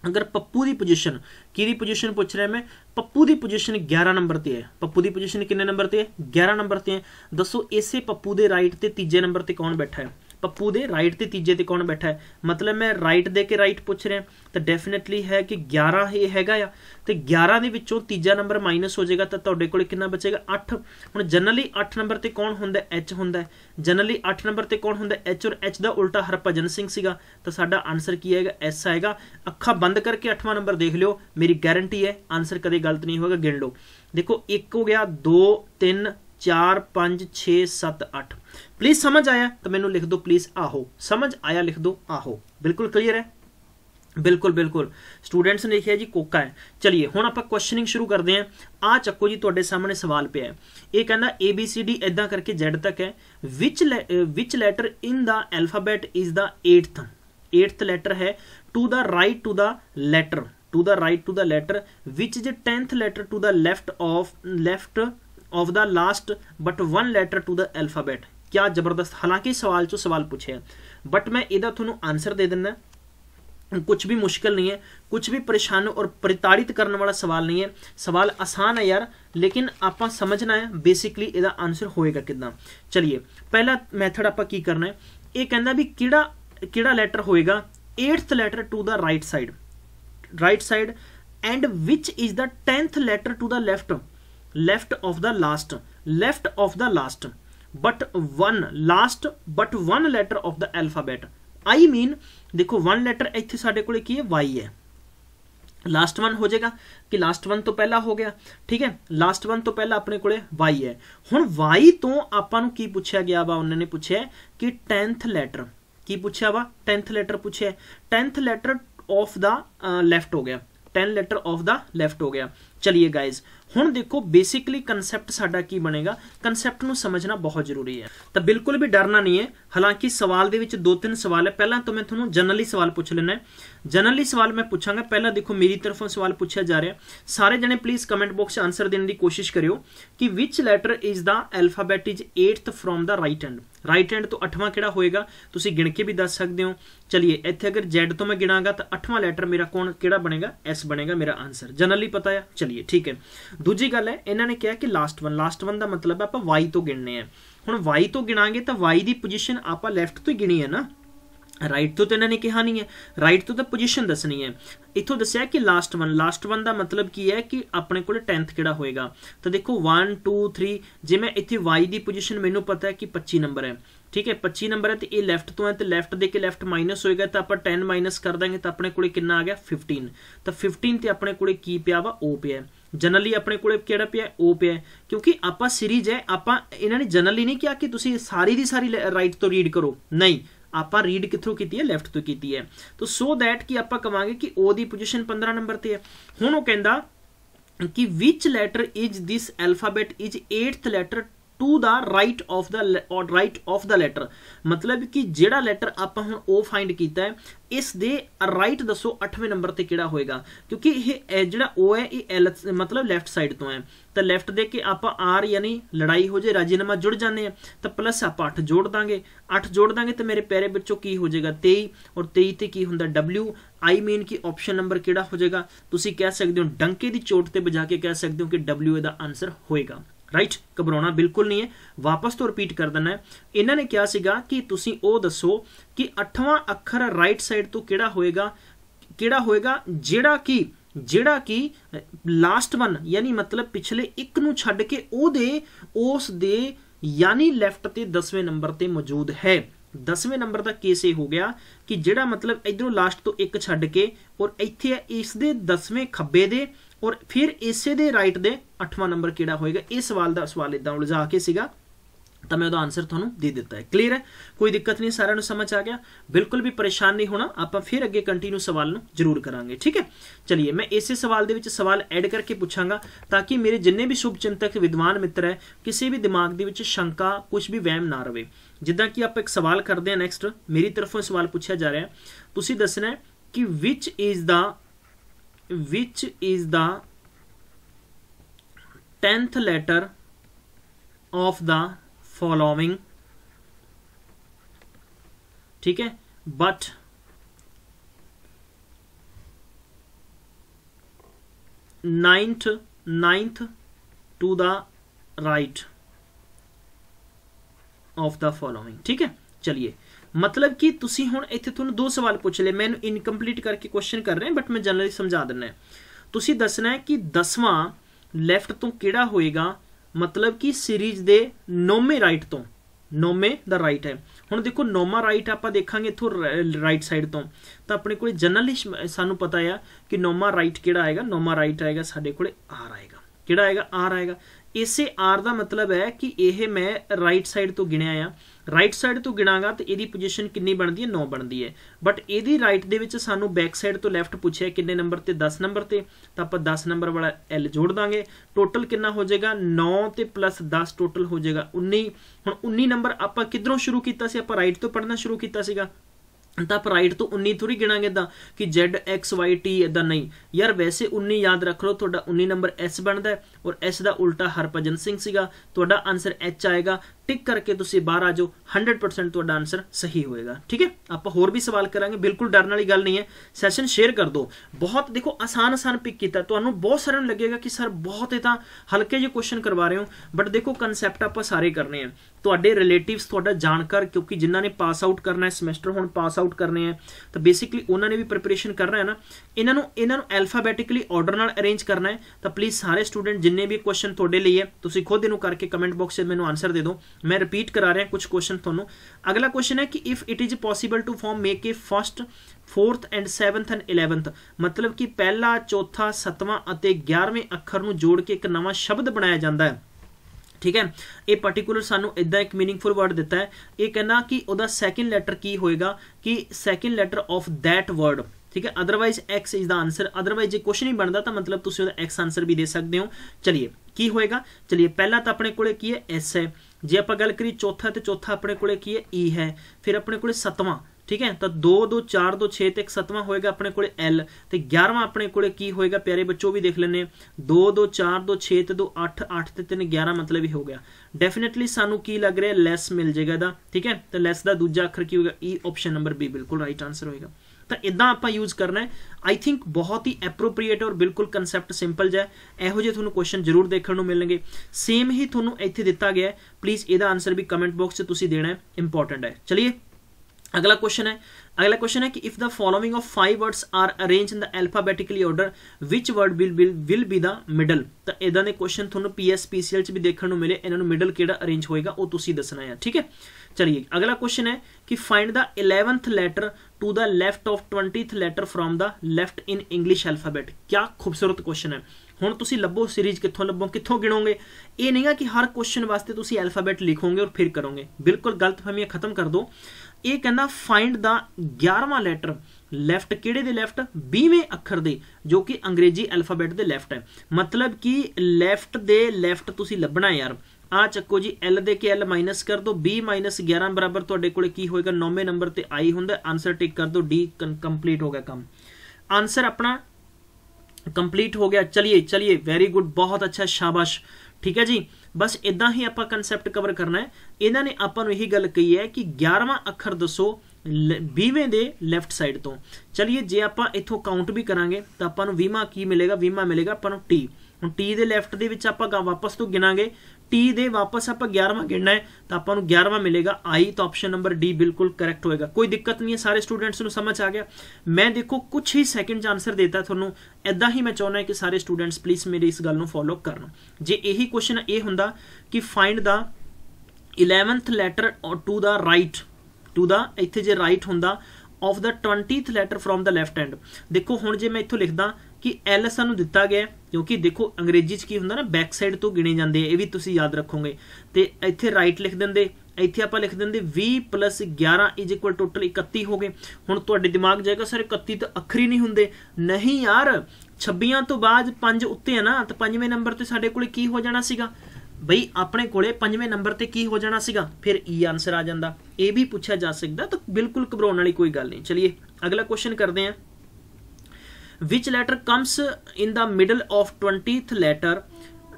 Speaker 1: अगर पप्पू की पोजिशन कि पोजिशन पूछ रहा है मैं पप्पू की पोजिशन ग्यारह नंबर पर है पप्पू की पोजिशन किन्ने नंबर पर है ग्यारह नंबर पर है दसो इसे पप्पू के राइट से तीजे नंबर पर कौन बैठा है ਪੱਪੂ ਦੇ ਰਾਈਟ ਤੇ ਤੀਜੇ ਤੇ ਕੌਣ ਬੈਠਾ ਹੈ ਮਤਲਬ ਮੈਂ ਰਾਈਟ ਦੇ ਕੇ ਰਾਈਟ ਪੁੱਛ ਰਿਹਾ ਤਾਂ ਡੈਫੀਨਿਟਲੀ ਹੈ ਕਿ 11 ਇਹ ਹੈਗਾ ਆ ਤੇ 11 ਦੇ ਵਿੱਚੋਂ ਤੀਜਾ ਨੰਬਰ ਮਾਈਨਸ ਹੋ ਜਾਏਗਾ ਤਾਂ ਤੁਹਾਡੇ ਕੋਲ ਕਿੰਨਾ ਬਚੇਗਾ 8 ਹੁਣ ਜਨਰਲੀ 8 ਨੰਬਰ ਤੇ ਕੌਣ ਹੁੰਦਾ ਐਚ ਹੁੰਦਾ ਹੈ ਜਨਰਲੀ 8 ਨੰਬਰ ਤੇ ਕੌਣ ਹੁੰਦਾ ਐਚ ਔਰ ਐਚ ਦਾ ਉਲਟਾ ਹਰਪਜਨ ਸਿੰਘ ਸੀਗਾ ਤਾਂ ਸਾਡਾ ਆਨਸਰ ਕੀ ਆਏਗਾ ਐਸ ਆਏਗਾ ਅੱਖਾਂ ਬੰਦ ਕਰਕੇ 8ਵਾਂ ਨੰਬਰ ਦੇਖ ਲਿਓ ਮੇਰੀ ਗਾਰੰਟੀ ਹੈ ਆਨਸਰ ਕਦੇ ਗਲਤ ਨਹੀਂ ਹੋਵੇਗਾ ਗਿਣ ਲਓ ਦੇਖੋ 1 ਹੋ ਗਿਆ 2 3 4 5 6 7 8 ਪਲੀਜ਼ ਸਮਝ ਆਇਆ ਤਾਂ ਮੈਨੂੰ ਲਿਖ ਦਿਓ ਪਲੀਜ਼ ਆਹੋ ਸਮਝ ਆਇਆ ਲਿਖ ਦਿਓ ਆਹੋ ਬਿਲਕੁਲ ਕਲੀਅਰ ਹੈ ਬਿਲਕੁਲ ਬਿਲਕੁਲ ਸਟੂਡੈਂਟਸ ਨੇ ਲਿਖਿਆ ਜੀ ਕੋਕਾ ਹੈ ਚਲਿਏ ਹੁਣ ਆਪਾਂ ਕੁਐਸਚਨਿੰਗ ਸ਼ੁਰੂ ਕਰਦੇ ਆਂ ਆ ਚੱਕੋ ਜੀ ਤੁਹਾਡੇ ਸਾਹਮਣੇ ਸਵਾਲ ਪਿਆ ਹੈ ਇਹ ਕਹਿੰਦਾ ਏ ਬੀ ਸੀ ਡੀ ਇਦਾਂ ਕਰਕੇ ਜ਼ੈਡ ਤੱਕ ਹੈ which which letter in the alphabet is the 8th 8th letter ਹੈ to the right to the letter to the right to the letter which is 10th letter to the left of left of the last but one letter to the alphabet क्या जबरदस्त हालांकि सवाल चो सवाल पूछे हैं बट मैं ਇਹਦਾ ਤੁਹਾਨੂੰ ਆਨਸਰ ਦੇ ਦਿੰਦਾ कुछ भी मुश्किल नहीं है कुछ भी परेशान और प्रताड़ित करने वाला सवाल नहीं है सवाल आसान है यार लेकिन आप समझना है बेसिकली ਇਹਦਾ ਆਨਸਰ ਹੋਏਗਾ ਕਿਦਾਂ ਚਲਿਏ ਪਹਿਲਾ ਮੈਥਡ ਆਪਾਂ ਕੀ ਕਰਨਾ ਹੈ ਇਹ ਕਹਿੰਦਾ ਵੀ ਕਿਹੜਾ ਕਿਹੜਾ ਲੈਟਰ ਹੋਏਗਾ 8th letter to the right side right side and which is the 10th letter to the left left of the last left of the last but one last but one letter of the alphabet i mean देखो one letter इतने साढ़े को की है y है लास्ट वन हो जाएगा कि ਲਾਸਟ ਵਨ ਤੋਂ ਪਹਿਲਾਂ ਹੋ ਗਿਆ ਠੀਕ ਹੈ ਲਾਸਟ ਵਨ ਤੋਂ ਪਹਿਲਾਂ ਆਪਣੇ ਕੋਲੇ y ਹੈ ਹੁਣ y ਤੋਂ ਆਪਾਂ ਨੂੰ ਕੀ ਪੁੱਛਿਆ ਗਿਆ ਵਾ ਉਹਨਾਂ ਨੇ ਪੁੱਛਿਆ ਕਿ 10th ਲੈਟਰ ਕੀ ਪੁੱਛਿਆ ਵਾ 10th ਲੈਟਰ ਪੁੱਛਿਆ 10th letter of the left ਹੋ ਗਿਆ 10 ਲੈਟਰ ਆਫ ਦਾ ਲੈਫਟ ਹੋ ਗਿਆ ਚਲਿਏ ਗਾਇਜ਼ ਹੁਣ ਦੇਖੋ ਬੇਸਿਕਲੀ ਕਨਸੈਪਟ ਸਾਡਾ ਕੀ ਬਣੇਗਾ ਕਨਸੈਪਟ ਨੂੰ ਸਮਝਣਾ ਬਹੁਤ ਜ਼ਰੂਰੀ ਹੈ ਤਾਂ ਬਿਲਕੁਲ ਵੀ ਡਰਨਾ ਨਹੀਂ ਹੈ ਹਾਲਾਂਕਿ ਸਵਾਲ ਦੇ ਵਿੱਚ ਦੋ ਤਿੰਨ ਸਵਾਲ ਹੈ ਪਹਿਲਾਂ ਤਾਂ ਮੈਂ ਤੁਹਾਨੂੰ ਜਨਰਲੀ ਸਵਾਲ ਪੁੱਛ ਲੈਣਾ ਜਨਰਲੀ ਸਵਾਲ ਮੈਂ ਪੁੱਛਾਂਗਾ ਪਹਿਲਾਂ ਦੇਖੋ ਮੇਰੀ ਤਰਫੋਂ ਸਵਾਲ ਪੁੱਛਿਆ ਜਾ ਰਿਹਾ ਸਾਰੇ ਜਣੇ ਪਲੀਜ਼ ਕਮੈਂਟ ਬਾਕਸ 'ਚ ਆਨਸਰ ਦੇਣ ਦੀ ਕੋਸ਼ਿਸ਼ ਕਰਿਓ ਕਿ which letter is the alphabet is 8th from the right hand right hand ਤੋਂ 8ਵਾਂ ਕਿਹੜਾ ਹੋਏਗਾ ਤੁਸੀਂ ਗਿਣ ਕੇ ਵੀ ਦੱਸ ਸਕਦੇ ਹੋ ਚਲਿਏ ਇੱਥੇ ਅਗਰ Z ਤੋਂ ਮੈਂ ਗਿਣਾਂਗਾ ਤਾਂ 8ਵਾਂ ਲੈਟਰ ਮੇਰਾ ਕੌਣ ਕਿਹੜਾ ਬਣੇਗਾ S ਬਣੇਗਾ ਮੇਰਾ ਆਨਸਰ ਜਨਰਲੀ ਪਤਾ ਹੈ ਚਲਿਏ ਚਲਿਏ ਠੀਕ ਹੈ ਦੂਜੀ ਗੱਲ ਹੈ ਇਹਨਾਂ ਨੇ ਕਿਹਾ ਕਿ ਲਾਸਟ ਵਨ ਲਾਸਟ ਵਨ ਦਾ ਮਤਲਬ ਹੈ ਆਪਾਂ y ਤੋਂ ਗਿਣਨੇ ਆ ਹੁਣ y ਤੋਂ ਗਿਣਾਂਗੇ ਤਾਂ y ਦੀ ਪੋਜੀਸ਼ਨ ਆਪਾਂ ਲੈਫਟ ਤੋਂ ਗਿਣੀ ਹੈ ਨਾ ਰਾਈਟ ਤੋਂ ਤਾਂ ਇਹਨਾਂ ਨੇ ਕਿਹਾ ਨਹੀਂ ਹੈ ਰਾਈਟ ਤੋਂ ਤਾਂ ਪੋਜੀਸ਼ਨ ਦੱਸਣੀ ਹੈ ਇੱਥੋਂ ਦੱਸਿਆ ਕਿ ਲਾਸਟ ਵਨ ਲਾਸਟ ਵਨ ਦਾ ਮਤਲਬ ਕੀ ਹੈ ਕਿ ਆਪਣੇ ਕੋਲ 10th ਕਿਹੜਾ ਹੋਏਗਾ ਤਾਂ ਦੇਖੋ 1 2 3 ਜੇ ਮੈਂ ਇੱਥੇ y ਦੀ ਪੋਜੀਸ਼ਨ ਮੈਨੂੰ ਪਤਾ ਹੈ ਕਿ 25 ਨੰਬਰ ਹੈ ਠੀਕ ਹੈ 25 ਨੰਬਰ ਹੈ ਤੇ ਇਹ ਲੈਫਟ ਤੋਂ ਹੈ ਤੇ ਲੈਫਟ ਦੇ ਕੇ ਲੈਫਟ ਮਾਈਨਸ ਹੋਏਗਾ ਤਾਂ ਆਪਾਂ 10 ਮਾਈਨਸ ਕਰ ਦਾਂਗੇ ਤਾਂ ਆਪਣੇ ਕੋਲੇ ਕਿੰਨਾ ਆ ਗਿਆ 15 ਤਾਂ 15 ਤੇ ਆਪਣੇ ਕੋਲੇ ਕੀ ਪਿਆ ਵਾ O ਪਿਆ ਜਨਰਲੀ ਆਪਣੇ ਕੋਲੇ ਕਿਹੜਾ ਪਿਆ O ਪਿਆ ਕਿਉਂਕਿ ਆਪਾਂ ਸੀਰੀਜ਼ ਹੈ ਆਪਾਂ ਇਹਨਾਂ ਨੇ ਜਨਰਲੀ ਨਹੀਂ ਕਿਹਾ ਕਿ ਤੁਸੀਂ ਸਾਰੀ ਦੀ ਸਾਰੀ ਰਾਈਟ ਤੋਂ ਰੀਡ ਕਰੋ ਨਹੀਂ ਆਪਾਂ ਰੀਡ ਕਿੱਥੋਂ ਕੀਤੀ ਹੈ ਲੈਫਟ ਤੋਂ ਕੀਤੀ ਹੈ ਤਾਂ ਸੋ ਦੈਟ ਕਿ ਆਪਾਂ ਕਵਾਂਗੇ ਕਿ O ਦੀ ਪੋਜੀਸ਼ਨ 15 ਨੰਬਰ ਤੇ ਹੈ ਹੁਣ ਉਹ ਕਹਿੰਦਾ ਕਿ which letter is this alphabet is 8th letter to the right of the or right of the letter ਮਤਲਬ ਕਿ ਜਿਹੜਾ ਲੈਟਰ ਆਪਾਂ ਹੁਣ ਉਹ ਫਾਈਂਡ ਕੀਤਾ ਹੈ ਇਸ ਦੇ ਰਾਈਟ ਦੱਸੋ 8ਵੇਂ ਨੰਬਰ ਤੇ ਕਿਹੜਾ ਹੋਏਗਾ ਕਿਉਂਕਿ ਇਹ ਜਿਹੜਾ ਉਹ ਹੈ ਇਹ ਐਲ ਮਤਲਬ ਲੈਫਟ ਸਾਈਡ ਤੋਂ ਹੈ ਤਾਂ ਲੈਫਟ ਦੇ ਕੇ ਆਪਾਂ ਆਰ ਯਾਨੀ ਲੜਾਈ ਹੋ ਜੇ ਰਾਜੀਨਾਮਾ ਜੁੜ ਜਾਂਦੇ ਆ ਤਾਂ ਪਲੱਸ ਆਪਾਂ 8 ਜੋੜ ਦਾਂਗੇ 8 ਜੋੜ ਦਾਂਗੇ ਤਾਂ ਮੇਰੇ ਪੈਰੇ ਵਿੱਚੋਂ ਕੀ ਹੋ ਜਾਏਗਾ 23 ਔਰ 23 ਤੇ ਕੀ ਹੁੰਦਾ W ਆਈ ਮੀਨ ਕਿ ਆਪਸ਼ਨ ਨੰਬਰ ਕਿਹੜਾ ਹੋ ਜਾਏਗਾ ਤੁਸੀਂ ਕਹਿ ਸਕਦੇ ਹੋ ਡੰਕੇ ਦੀ ਚੋਟ ਤੇ ਵਜਾ ਕੇ ਕਹਿ ਸਕਦੇ ਹੋ ਕਿ W ਦਾ ਆਨਸਰ ਹੋਏਗਾ ਰਾਈਟ ਘਬਰਾਉਣਾ ਬਿਲਕੁਲ ਨਹੀਂ ਹੈ ਵਾਪਸ ਤੋਂ ਰਿਪੀਟ ਕਰ ਦਿੰਨਾ ਇਹਨਾਂ ਨੇ ਕਿਹਾ ਸੀਗਾ ਕਿ ਤੁਸੀਂ ਉਹ ਦੱਸੋ ਕਿ 8ਵਾਂ ਅੱਖਰ ਰਾਈਟ ਸਾਈਡ ਤੋਂ ਕਿਹੜਾ ਹੋਏਗਾ ਕਿਹੜਾ ਹੋਏਗਾ ਜਿਹੜਾ ਕਿ ਜਿਹੜਾ ਕਿ ਲਾਸਟ ਵਨ ਯਾਨੀ ਮਤਲਬ ਪਿਛਲੇ ਇੱਕ ਨੂੰ ਛੱਡ ਕੇ ਉਹਦੇ ਉਸ ਦੇ ਯਾਨੀ ਲੈਫਟ ਤੇ 10ਵੇਂ ਨੰਬਰ ਤੇ ਮੌਜੂਦ ਹੈ 10ਵੇਂ ਨੰਬਰ ਦਾ ਕੇਸ ਇਹ ਹੋ ਗਿਆ ਕਿ ਜਿਹੜਾ ਮਤਲਬ ਇਧਰੋਂ ਲਾਸਟ ਤੋਂ ਇੱਕ ਛੱਡ ਕੇ ਔਰ ਇੱਥੇ ਇਸ ਦੇ 10ਵੇਂ ਖੱਬੇ ਦੇ ਔਰ ਫਿਰ ਇਸੇ ਦੇ ਰਾਈਟ ਦੇ 8ਵਾਂ ਨੰਬਰ ਕਿਹੜਾ ਹੋਏਗਾ ਇਹ ਸਵਾਲ ਦਾ ਸਵਾਲ ਇਦਾਂ ਉਲਝਾ ਕੇ ਸੀਗਾ ਤਾਂ ਮੈਂ ਉਹਦਾ ਆਨਸਰ ਤੁਹਾਨੂੰ ਦੇ ਦਿੱਤਾ ਹੈ ਕਲੀਅਰ ਹੈ ਕੋਈ ਦਿੱਕਤ ਨਹੀਂ ਸਾਰਿਆਂ ਨੂੰ ਸਮਝ ਆ ਗਿਆ ਬਿਲਕੁਲ ਵੀ ਪਰੇਸ਼ਾਨ ਨਹੀਂ ਹੋਣਾ ਆਪਾਂ ਫਿਰ ਅੱਗੇ ਕੰਟੀਨਿਊ ਸਵਾਲ ਨੂੰ ਜ਼ਰੂਰ ਕਰਾਂਗੇ ਠੀਕ ਹੈ ਚਲਿਏ ਮੈਂ ਇਸੇ ਸਵਾਲ ਦੇ ਵਿੱਚ ਸਵਾਲ ਐਡ ਕਰਕੇ ਪੁੱਛਾਂਗਾ ਤਾਂ ਕਿ ਮੇਰੇ ਜਿੰਨੇ ਵੀ ਸ਼ੁਭ ਚਿੰਤਕ ਵਿਦਵਾਨ ਮਿੱਤਰ ਹੈ ਕਿਸੇ ਵੀ ਦਿਮਾਗ ਦੇ ਵਿੱਚ ਸ਼ੰਕਾ ਕੁਝ ਵੀ ਵਹਿਮ ਨਾ ਰਵੇ ਜਿੱਦਾਂ ਕਿ ਆਪਾਂ ਇੱਕ ਸਵਾਲ ਕਰਦੇ ਹਾਂ ਨੈਕਸਟ ਮੇਰੀ ਤਰਫੋਂ ਸਵਾਲ ਪੁੱਛਿਆ ਜਾ ਰਿਹਾ ਤੁਸੀਂ ਦੱਸਣਾ ਕਿ which is the which is the tenth letter of the following ठीक है but ninth ninth to the right of the following ठीक है चलिए ਮਤਲਬ ਕਿ ਤੁਸੀਂ ਹੁਣ ਇੱਥੇ ਤੁਹਾਨੂੰ ਦੋ ਸਵਾਲ ਪੁੱਛ ਲਏ ਮੈਂ ਇਹਨੂੰ ਇਨਕੰਪਲੀਟ ਕਰਕੇ ਕੁਐਸਚਨ ਕਰ ਰਿਹਾ ਬਟ ਮੈਂ ਜਨਰਲੀ ਸਮਝਾ ਦਿੰਨਾ ਤੁਸੀਂ ਦੱਸਣਾ ਹੈ ਕਿ 10ਵਾਂ ਲੈਫਟ ਤੋਂ ਕਿਹੜਾ ਹੋਏਗਾ ਮਤਲਬ ਕਿ ਸੀਰੀਜ਼ ਦੇ ਨੌਵੇਂ ਰਾਈਟ ਤੋਂ ਨੌਵੇਂ ਦਾ ਰਾਈਟ ਹੈ ਹੁਣ ਦੇਖੋ ਨੌਵਾਂ ਰਾਈਟ ਆਪਾਂ ਦੇਖਾਂਗੇ ਇਥੋਂ ਰਾਈਟ ਸਾਈਡ ਤੋਂ ਤਾਂ ਆਪਣੇ ਕੋਲ ਜਨਰਲੀ ਸਾਨੂੰ ਪਤਾ ਆ ਕਿ ਨੌਵਾਂ ਰਾਈਟ ਕਿਹੜਾ ਆਏਗਾ ਨੌਵਾਂ ਰਾਈਟ ਆਏਗਾ ਸਾਡੇ ਕੋਲੇ ਆਰ ਆਏਗਾ ਕਿਹੜਾ ਆਏਗਾ ਆਰ ਆਏਗਾ ਇਸੇ ਆਰ ਦਾ ਮਤਲਬ ਹੈ ਕਿ ਇਹ ਮੈਂ ਰਾਈਟ ਸਾਈਡ ਤੋਂ ਗਿਣਿਆ ਆ ਰਾਈਟ ਸਾਈਡ ਤੋਂ ਗਿਣਾਗਾ ਤਾਂ ਇਹਦੀ ਪੋਜੀਸ਼ਨ ਕਿੰਨੀ ਬਣਦੀ ਹੈ 9 ਬਣਦੀ ਹੈ ਬਟ ਇਹਦੀ ਰਾਈਟ ਦੇ ਵਿੱਚ ਸਾਨੂੰ ਬੈਕ ਸਾਈਡ ਤੋਂ ਲੈਫਟ ਪੁੱਛਿਆ ਕਿੰਨੇ ਨੰਬਰ ਤੇ 10 ਨੰਬਰ ਤੇ ਤਾਂ ਆਪਾਂ 10 ਨੰਬਰ ਵਾਲਾ L ਜੋੜ ਦਾਂਗੇ ਟੋਟਲ ਕਿੰਨਾ ਹੋ ਜਾਏਗਾ 9 ਤੇ ਪਲੱਸ 10 ਟੋਟਲ ਹੋ ਜਾਏਗਾ 19 ਹੁਣ 19 ਨੰਬਰ ਆਪਾਂ ਕਿੱਧਰੋਂ ਸ਼ੁਰੂ ਕੀਤਾ ਸੀ ਆਪਾਂ ਰਾਈਟ ਤੋਂ ਪੜਨਾ ਸ਼ੁਰੂ ਕੀਤਾ ਸੀਗਾ ਤਾਂ ਆਪਾਂ ਰਾਈਟ ਤੋਂ 19 ਥੋੜੀ ਗਿਣਾਂਗੇ ਤਾਂ ਕਿ z x y t ਇਦਾਂ ਨਹੀਂ ਯਾਰ ਵੈਸੇ 19 ਯਾਦ ਰੱਖ ਲਓ ਤੁਹਾਡਾ 19 ਨੰਬਰ s ਬਣਦਾ ਹੈ ਔਰ ਐਸ ਦਾ ਉਲਟਾ ਹਰਪਜਨ ਸਿੰਘ ਸੀਗਾ ਤੁਹਾਡਾ ਆਨਸਰ ਐਚ ਆਏਗਾ ਟਿਕ ਕਰਕੇ ਤੁਸੀਂ ਬਾਹਰ ਆ ਜਾਓ 100% ਤੁਹਾਡਾ ਆਨਸਰ ਸਹੀ ਹੋਏਗਾ ਠੀਕ ਹੈ ਆਪਾਂ ਹੋਰ ਵੀ ਸਵਾਲ ਕਰਾਂਗੇ ਬਿਲਕੁਲ ਡਰਨ ਵਾਲੀ ਗੱਲ ਨਹੀਂ ਹੈ ਸੈਸ਼ਨ ਸ਼ੇਅਰ ਕਰ ਦਿਓ ਬਹੁਤ ਦੇਖੋ ਆਸਾਨ ਆਸਾਨ ਪਿਕ ਕੀਤਾ ਤੁਹਾਨੂੰ ਬਹੁਤ ਸਾਰਿਆਂ ਨੂੰ ਲੱਗੇਗਾ ਕਿ ਸਰ ਬਹੁਤ ਇਹ ਤਾਂ ਹਲਕੇ ਜਿਹੇ ਕੁਐਸਚਨ ਕਰਵਾ ਰਹੇ ਹੋ ਬਟ ਦੇਖੋ ਕਨਸੈਪਟ ਆਪਾਂ ਸਾਰੇ ਕਰਨੇ ਆ ਤੁਹਾਡੇ ਰਿਲੇਟਿਵਸ ਤੁਹਾਡਾ ਜਾਣਕਾਰ ਕਿਉਂਕਿ ਜਿਨ੍ਹਾਂ ਨੇ ਪਾਸ ਆਊਟ ਕਰਨਾ ਹੈ ਸਮੈਸਟਰ ਹੁਣ ਪਾਸ ਆਊਟ ਕਰਨੇ ਆ ਤਾਂ ਬੇਸਿਕਲੀ ਉਹਨਾਂ ਨੇ ਵੀ ਪ੍ਰੀਪਰੇਸ਼ਨ ਕਰਨਾ ਹੈ ਨਾ ਇਹਨਾਂ ਨੂੰ ਇਹਨਾਂ ਨੂੰ ਐਲਫਾਬੈਟਿਕਲੀ ਆਰਡਰ ਨਾਲ ਅਰੇਂਜ ਕਰਨਾ ਹੈ ਤਾਂ ਪਲੀਜ਼ ਸਾਰੇ ਸਟੂਡੈਂਟ ਜਿੰਨੇ ਵੀ ਕੁਐਸਚਨ ਤੁਹਾਡੇ ਲਈ ਹੈ ਤੁਸੀਂ ਖੁਦ ਇਹਨੂੰ ਕਰਕੇ ਕਮੈਂਟ ਬਾਕਸ 'ਚ ਮੈਨੂੰ ਆਨਸਰ ਦੇ ਦਿਓ ਮੈਂ ਰਿਪੀਟ ਕਰਾ ਰਿਹਾ ਕੁਝ ਕੁਐਸਚਨ ਤੁਹਾਨੂੰ ਅਗਲਾ ਕੁਐਸਚਨ ਹੈ ਕਿ if it is possible to form make a first 4th and 7th and 11th ਮਤਲਬ ਕਿ ਪਹਿਲਾ ਚੌਥਾ ਸੱਤਵਾਂ ਅਤੇ 11ਵੇਂ ਅੱਖਰ ਨੂੰ ਜੋੜ ਕੇ ਇੱਕ ਨਵਾਂ ਸ਼ਬਦ ਬਣਾਇਆ ਜਾਂਦਾ ਹੈ ਠੀਕ ਹੈ ਇਹ ਪਾਰਟਿਕੂਲਰ ਸਾਨੂੰ ਇਦਾਂ ਇੱਕ मीनिंगफुल ਵਰਡ ਦਿੱਤਾ ਹੈ ਇਹ ਕਹਿੰਦਾ ਕਿ ਉਹਦਾ ਸੈਕਿੰਡ ਲੈਟਰ ਕੀ ਹੋਏਗਾ ਕਿ second letter of that word ਠੀਕ ਹੈ otherwise x is the answer otherwise ਜੇ ਕੁਝ ਨਹੀਂ ਬਣਦਾ ਤਾਂ ਮਤਲਬ ਤੁਸੀਂ ਉਹਦਾ x ਆਨਸਰ ਵੀ ਦੇ ਸਕਦੇ ਹੋ ਚਲਿਏ ਕੀ ਹੋਏਗਾ ਚਲਿਏ ਪਹਿਲਾ ਤਾਂ ਆਪਣੇ ਕੋਲੇ ਕੀ ਹੈ s ਹੈ ਜੇ ਆਪਾਂ ਗੱਲ ਕਰੀ ਚੌਥਾ ਤੇ ਚੌਥਾ ਆਪਣੇ ਕੋਲੇ ਕੀ ਹੈ e ਹੈ ਫਿਰ ਆਪਣੇ ਕੋਲੇ ਸਤਵਾਂ ਠੀਕ ਹੈ ਤਾਂ 2 2 4 2 6 ਤੇ ਇੱਕ ਹੋਏਗਾ ਆਪਣੇ ਕੋਲੇ L ਤੇ 11ਵਾਂ ਆਪਣੇ ਕੋਲੇ ਕੀ ਹੋਏਗਾ ਪਿਆਰੇ ਬੱਚੋ ਵੀ ਦੇਖ ਲੈਣੇ 2 2 4 2 6 ਤੇ 2 8 8 ਤੇ 3 11 ਮਤਲਬ ਹੀ ਹੋ ਗਿਆ ਡੈਫੀਨਿਟਲੀ ਸਾਨੂੰ ਕੀ ਲੱਗ ਰਿਹਾ ਲੈਸ ਮਿਲ ਜਾਏਗਾ ਦਾ ਠੀਕ ਹੈ ਤਾਂ ਲੈਸ ਦਾ ਦੂਜਾ ਅੱਖਰ ਕੀ ਹੋਏਗਾ E ਆਪਸ਼ਨ ਨੰਬਰ B ਬਿਲਕੁਲ ਰਾਈਟ ਆਨਸਰ ਹੋਏਗਾ ਤਾਂ ਇਦਾਂ ਆਪਾਂ ਯੂਜ਼ ਕਰਨਾ ਹੈ ਆਈ ਥਿੰਕ ਬਹੁਤ ਹੀ ਐਪਰੋਪ੍ਰੀਏਟ ਔਰ ਬਿਲਕੁਲ ਕਨਸੈਪਟ ਸਿੰਪਲ ਜਿਹਾ ਇਹੋ ਜਿਹੇ ਤੁਹਾਨੂੰ ਕੁਐਸਚਨ ਜ਼ਰੂਰ ਦੇਖਣ ਨੂੰ ਮਿਲਣਗੇ ਸੇਮ ਹੀ ਤੁਹਾਨੂੰ ਇੱਥੇ ਦਿੱਤਾ ਗਿਆ ਹੈ ਪਲੀਜ਼ ਇਹਦਾ ਆਨਸਰ ਵੀ ਕਮੈਂਟ ਬਾਕਸ 'ਚ ਤੁਸੀਂ ਦੇਣਾ ਹੈ ਇੰਪੋਰਟੈਂਟ ਹੈ ਚਲਿਏ अगला क्वेश्चन है अगला क्वेश्चन है कि if the following of five words are arrange in the alphabetically order which word will will be the middle ਤਾਂ ਇਹਦਾ ਨੇ ਕੁਐਸਚਨ ਤੁਹਾਨੂੰ ਪੀਐਸਪੀਸੀਐਲ ਚ ਵੀ ਦੇਖਣ ਨੂੰ ਮਿਲੇ ਇਹਨਾਂ ਨੂੰ ਮਿਡਲ ਕਿਹੜਾ ਅਰੇਂਜ ਹੋਏਗਾ ਉਹ ਤੁਸੀਂ ਦੱਸਣਾ ਹੈ ਠੀਕ ਹੈ ਚਲਿਏ ਅਗਲਾ ਕੁਐਸਚਨ ਹੈ ਕਿ find the 11th letter to the left of twentieth letter from the left in English alphabet क्या खूबसूरत क्वेश्चन है ਹੁਣ ਤੁਸੀਂ ਲੱਭੋ ਸੀਰੀਜ਼ ਕਿੱਥੋਂ ਲੱਭੋ ਕਿੱਥੋਂ ਗਿਣੋਗੇ ਇਹ ਨਹੀਂ ਆ ਕਿ ਹਰ ਕੁਐਸਚਨ ਵਾਸਤੇ ਤੁਸੀਂ ਅਲਫਾਬੈਟ ਲਿਖੋਗੇ ਔਰ ਫਿਰ ਕਰੋਗੇ ਬਿਲਕੁਲ ਗਲਤਫਹਿਮੀਆਂ ਖਤਮ ਕਰ ਦਿਓ ਇਹ ਕਹਿੰਦਾ ਫਾਈਂਡ ਦਾ 11ਵਾਂ ਲੈਟਰ ਲੈਫਟ ਕਿਹੜੇ ਦੇ ਲੈਫਟ 20ਵੇਂ ਅੱਖਰ ਦੇ ਜੋ ਕਿ ਅੰਗਰੇਜ਼ੀ ਅਲਫਾਬੈਟ ਦੇ ਲੈਫਟ ਹੈ ਮਤਲਬ ਕਿ ਲੈਫਟ ਦੇ ਲੈਫਟ ਤੁਸੀਂ ਲੱਭਣਾ ਯਾਰ ਆ ਚੱਕੋ ਜੀ L ਦੇ ਕੇ L ਮਾਈਨਸ ਕਰ ਦਿਓ B 11 ਬਰਾਬਰ ਤੁਹਾਡੇ ਕੋਲੇ ਕੀ ਹੋਏਗਾ 9ਵੇਂ ਨੰਬਰ ਤੇ I ਹੁੰਦਾ ਆਨਸਰ ਟਿਕ ਕਰ ਦਿਓ D ਕੰਪਲੀਟ ਹੋ ਗਿਆ ਕੰਮ ਆਨਸਰ ਆਪਣਾ ਕੰਪਲੀਟ ਹੋ ਗਿਆ ਚਲਿਏ ਚਲਿਏ ਵੈਰੀ ਗੁੱਡ ਬਹੁਤ ਅੱਛਾ ਸ਼ਾਬਾਸ਼ ਠੀਕ ਹੈ ਜੀ ਬਸ ਇਦਾਂ ਹੀ ਆਪਾਂ ਕਨਸੈਪਟ ਕਵਰ ਕਰਨਾ ਹੈ ਇਹਨਾਂ ਨੇ ਆਪਾਂ ਨੂੰ ਇਹੀ ਗੱਲ ਕਹੀ ਹੈ ਕਿ 11ਵਾਂ ਅੱਖਰ ਦੱਸੋ 20ਵੇਂ ਦੇ ਲੈਫਟ ਸਾਈਡ ਤੋਂ ਚਲਿਏ ਜੇ ਆਪਾਂ ਇੱਥੋਂ ਕਾਊਂਟ ਵੀ ਕਰਾਂਗੇ ਤਾਂ ਆਪਾਂ ਨੂੰ 20ਵਾਂ ਕੀ ਮਿਲੇਗਾ 20ਵਾਂ ਮਿਲੇਗਾ ਆਪਾਂ ਨੂੰ t ਹੁਣ t ਦੇ ਲੈਫਟ ਦੇ ਵਿੱਚ ਆਪਾਂ ਵਾਪਸ ਤੋਂ ਗਿਣਾਂਗੇ t ਦੇ ਵਾਪਸ ਆਪਾਂ 11ਵਾਂ ਗਿਣਨਾ ਹੈ ਤਾਂ ਆਪਾਂ ਨੂੰ 11ਵਾਂ ਮਿਲੇਗਾ ਆਈ ਤਾਂ ਆਪਸ਼ਨ ਨੰਬਰ d ਬਿਲਕੁਲ ਕਰੈਕਟ ਹੋਏਗਾ ਕੋਈ ਦਿੱਕਤ ਨਹੀਂ ਹੈ ਸਾਰੇ ਸਟੂਡੈਂਟਸ ਨੂੰ ਸਮਝ ਆ ਗਿਆ ਮੈਂ ਦੇਖੋ ਕੁਝ ਹੀ ਸੈਕਿੰਡ ਚ ਆਨਸਰ ਦਿੱਤਾ ਤੁਹਾਨੂੰ ਐਦਾਂ ਹੀ ਮੈਂ ਚਾਹੁੰਦਾ ਕਿ ਸਾਰੇ ਸਟੂਡੈਂਟਸ ਪਲੀਜ਼ ਮੇਰੀ ਇਸ ਗੱਲ ਨੂੰ ਫੋਲੋ ਕਰਨ ਜੇ ਇਹੀ ਕੁਐਸਚਨ ਇਹ ਹੁੰਦਾ ਕਿ find the 11th letter to the right to the ਇੱਥੇ ਜੇ ਰਾਈਟ ਹੁੰਦਾ of the 20th letter from the left hand ਦੇਖੋ ਹੁਣ ਜੇ ਮੈਂ ਇੱਥੋਂ ਲਿਖਦਾ ਕਿ ਐਲ ਸਾਨੂੰ ਦਿੱਤਾ ਗਿਆ ਕਿਉਂਕਿ ਦੇਖੋ ਅੰਗਰੇਜ਼ੀ 'ਚ ਕੀ ਹੁੰਦਾ ਨਾ ਬੈਕ ਸਾਈਡ ਤੋਂ ਗਿਣੇ ਜਾਂਦੇ ਆ ਇਹ ਵੀ ਤੁਸੀਂ ਯਾਦ ਰੱਖੋਗੇ ਤੇ ਇੱਥੇ ਰਾਈਟ ਲਿਖ ਦਿੰਦੇ ਇੱਥੇ ਆਪਾਂ ਲਿਖ ਦਿੰਦੇ 20 11 ਟੋਟਲ 31 ਹੋ ਗਏ ਹੁਣ ਤੁਹਾਡੇ ਦਿਮਾਗ ਜਾਏਗਾ ਸਰ 31 ਤਾਂ ਅੱਖਰੀ ਨਹੀਂ ਹੁੰਦੇ ਨਹੀਂ ਯਾਰ 26 ਤੋਂ ਬਾਅਦ 5 ਉੱਤੇ ਆ ਨਾ ਤਾਂ ਪੰਜਵੇਂ ਨੰਬਰ ਤੇ ਸਾਡੇ ਕੋਲੇ ਕੀ ਹੋ ਜਾਣਾ ਸੀਗਾ ਬਈ ਆਪਣੇ ਕੋਲੇ ਪੰਜਵੇਂ ਨੰਬਰ ਤੇ ਕੀ ਹੋ ਜਾਣਾ ਸੀਗਾ ਫਿਰ ਈ e ਆਨਸਰ ਆ ਜਾਂਦਾ ਇਹ ਵੀ ਪੁੱਛਿਆ ਜਾ ਸਕਦਾ ਤਾਂ ਬਿਲਕੁਲ ਘਬਰਾਉਣ ਵਾਲੀ ਕੋਈ ਗੱਲ ਨਹੀਂ ਚਲਿਏ ਅਗਲਾ ਕੁਐਸਚਨ ਕਰਦੇ ਆਂ which letter comes in the middle of 20th letter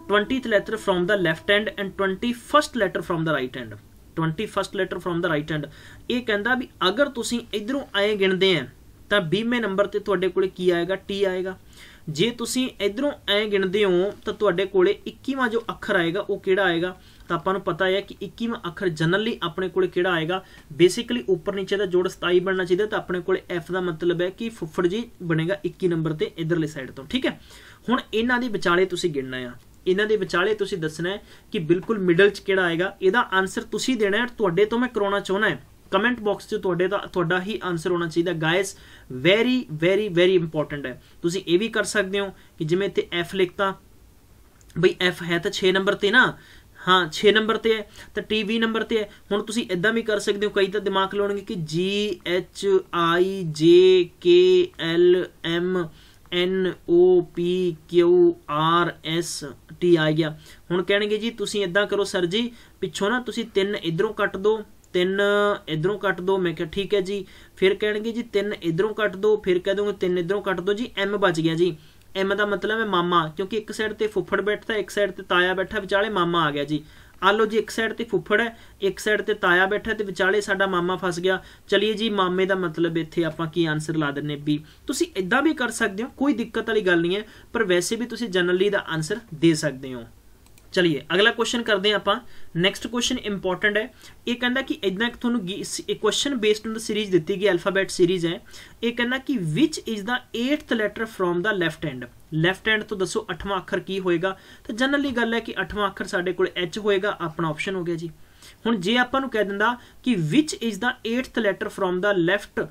Speaker 1: 20th letter from the left hand and 21st letter from the right hand 21st letter from the right hand ਇਹ ਕਹਿੰਦਾ ਵੀ ਅਗਰ ਤੁਸੀਂ ਇਧਰੋਂ ਆਏ ਗਿਣਦੇ ਆ ਤਾਂ 20ਵੇਂ ਨੰਬਰ ਤੇ ਤੁਹਾਡੇ ਕੋਲੇ ਕੀ ਆਏਗਾ T ਆਏਗਾ ਜੇ ਤੁਸੀਂ ਇਧਰੋਂ ਐ ਗਿਣਦੇ ਹੋ ਤਾਂ ਤੁਹਾਡੇ ਕੋਲੇ 21ਵਾਂ ਜੋ ਅੱਖਰ ਆਏਗਾ ਉਹ ਕਿਹੜਾ ਆਏਗਾ ਤਾਂ ਆਪਾਂ ਨੂੰ ਪਤਾ ਹੈ ਕਿ 21ਵਾਂ ਅੱਖਰ ਜਨਰਲੀ ਆਪਣੇ ਕੋਲ ਕਿਹੜਾ ਆਏਗਾ ਬੇਸਿਕਲੀ ਉੱਪਰ ਨੀਚੇ ਦਾ ਜੋੜ 27 ਬਣਨਾ ਚਾਹੀਦਾ ਤਾਂ ਆਪਣੇ ਕੋਲ F ਦਾ ਮਤਲਬ ਹੈ ਕਿ ਫੁੱਫੜ ਜੀ ਬਣੇਗਾ 21 ਨੰਬਰ ਤੇ ਇਧਰਲੇ ਸਾਈਡ ਤੋਂ ਠੀਕ ਹੈ ਹੁਣ ਇਹਨਾਂ ਦੇ ਵਿਚਾਲੇ ਤੁਸੀਂ ਗਿਣਨਾ ਆ ਇਹਨਾਂ ਦੇ ਵਿਚਾਲੇ ਤੁਸੀਂ ਦੱਸਣਾ ਹੈ ਕਿ ਬਿਲਕੁਲ ਮਿਡਲ 'ਚ ਕਿਹੜਾ ਆਏਗਾ ਇਹਦਾ ਆਨਸਰ ਤੁਸੀਂ ਦੇਣਾ ਹੈ ਤੁਹਾਡੇ ਤੋਂ ਮੈਂ ਕਰਾਉਣਾ ਚਾਹੁੰਦਾ ਹਾਂ ਕਮੈਂਟ ਬਾਕਸ 'ਚ ਤੁਹਾਡੇ ਦਾ ਤੁਹਾਡਾ ਹੀ ਆਨਸਰ ਹੋਣਾ ਚਾਹੀਦਾ guys very very very important ਹੈ ਤੁਸੀਂ ਇਹ ਵੀ ਕਰ ਸਕਦੇ ਹੋ ਕਿ ਜਿਵੇਂ ਇੱਥੇ F ਲਿਖਤਾ ਬਈ F ਹੈ ਤਾਂ 6 ਨੰਬਰ ਤੇ ਨਾ ਹਾਂ 6 ਨੰਬਰ ਤੇ ਹੈ ਤਾਂ ਟੀਵੀ ਨੰਬਰ ਤੇ ਹੈ ਹੁਣ ਤੁਸੀਂ ਇਦਾਂ ਵੀ ਕਰ ਸਕਦੇ ਹੋ ਕਈ ਤਾਂ ਦਿਮਾਗ ਲਾਉਣਗੇ ਕਿ ਜੀ H I J K L M N O P Q R S T ਆ ਗਿਆ ਹੁਣ ਕਹਿਣਗੇ ਜੀ ਤੁਸੀਂ ਇਦਾਂ ਕਰੋ ਸਰ ਜੀ ਪਿੱਛੋਂ ਨਾ ਤੁਸੀਂ ਤਿੰਨ ਇਧਰੋਂ ਕੱਟ ਦਿਓ ਤਿੰਨ ਇਧਰੋਂ ਕੱਟ ਦੋ ਮੈਂ ਕਿਹਾ ਠੀਕ ਹੈ ਜੀ ਫਿਰ ਕਹਿਣਗੇ ਜੀ ਤਿੰਨ ਇਧਰੋਂ ਕੱਟ ਦੋ ਫਿਰ ਕਹਿ ਦੋਗੇ ਤਿੰਨ ਇਧਰੋਂ ਕੱਟ ਦੋ ਜੀ ਐਮ ਬਚ ਗਿਆ ਜੀ ਐਮ ਦਾ ਮਤਲਬ ਹੈ ਮਾਮਾ ਕਿਉਂਕਿ ਇੱਕ ਸਾਈਡ ਤੇ ਫੁੱਫੜ ਬੈਠਦਾ ਇੱਕ ਸਾਈਡ ਤੇ ਤਾਇਆ ਬੈਠਾ ਵਿਚਾਲੇ ਮਾਮਾ ਆ ਗਿਆ ਜੀ ਆ ਲੋ ਜੀ ਇੱਕ ਸਾਈਡ ਤੇ ਫੁੱਫੜ ਹੈ ਇੱਕ ਸਾਈਡ ਤੇ ਤਾਇਆ ਬੈਠਾ ਤੇ ਵਿਚਾਲੇ ਸਾਡਾ ਮਾਮਾ ਫਸ ਗਿਆ ਚਲਿਏ ਜੀ ਮਾਮੇ ਦਾ ਮਤਲਬ ਇੱਥੇ ਆਪਾਂ ਕੀ ਆਨਸਰ ਲਾ ਦਿੰਨੇ ਬੀ ਤੁਸੀਂ ਇਦਾਂ ਵੀ ਕਰ ਸਕਦੇ ਹੋ ਕੋਈ ਦਿੱਕਤ ਵਾਲੀ ਗੱਲ ਨਹੀਂ ਹੈ ਪਰ ਵੈਸੇ ਵੀ ਤੁਸੀਂ ਜਨਰਲੀ ਦਾ ਆਨਸਰ ਦੇ ਸਕਦੇ ਹੋ ਚਲਿਏ ਅਗਲਾ ਕੁਐਸਚਨ ਕਰਦੇ ਆ ਆਪਾਂ ਨੈਕਸਟ ਕੁਐਸਚਨ ਇੰਪੋਰਟੈਂਟ ਹੈ ਇਹ ਕਹਿੰਦਾ ਕਿ ਇਦਾਂ ਇੱਕ ਤੁਹਾਨੂੰ ਇੱਕ question based on the series ਦਿੱਤੀ ਗਈ ਅਲਫਾਬੈਟ ਸੀਰੀਜ਼ ਹੈ ਇਹ ਕਹਿੰਦਾ ਕਿ which is the 8th letter from the left hand left hand ਤੋਂ ਦੱਸੋ 8ਵਾਂ ਅੱਖਰ ਕੀ ਹੋਏਗਾ ਤਾਂ ਜਨਰਲੀ ਗੱਲ ਹੈ ਕਿ 8ਵਾਂ ਅੱਖਰ ਸਾਡੇ ਕੋਲ ਐਚ ਹੋਏਗਾ ਆਪਣਾ ਆਪਸ਼ਨ ਹੋ ਗਿਆ ਜੀ ਹੁਣ ਜੇ ਆਪਾਂ ਨੂੰ ਕਹਿ ਦਿੰਦਾ ਕਿ which is the 8th letter from the left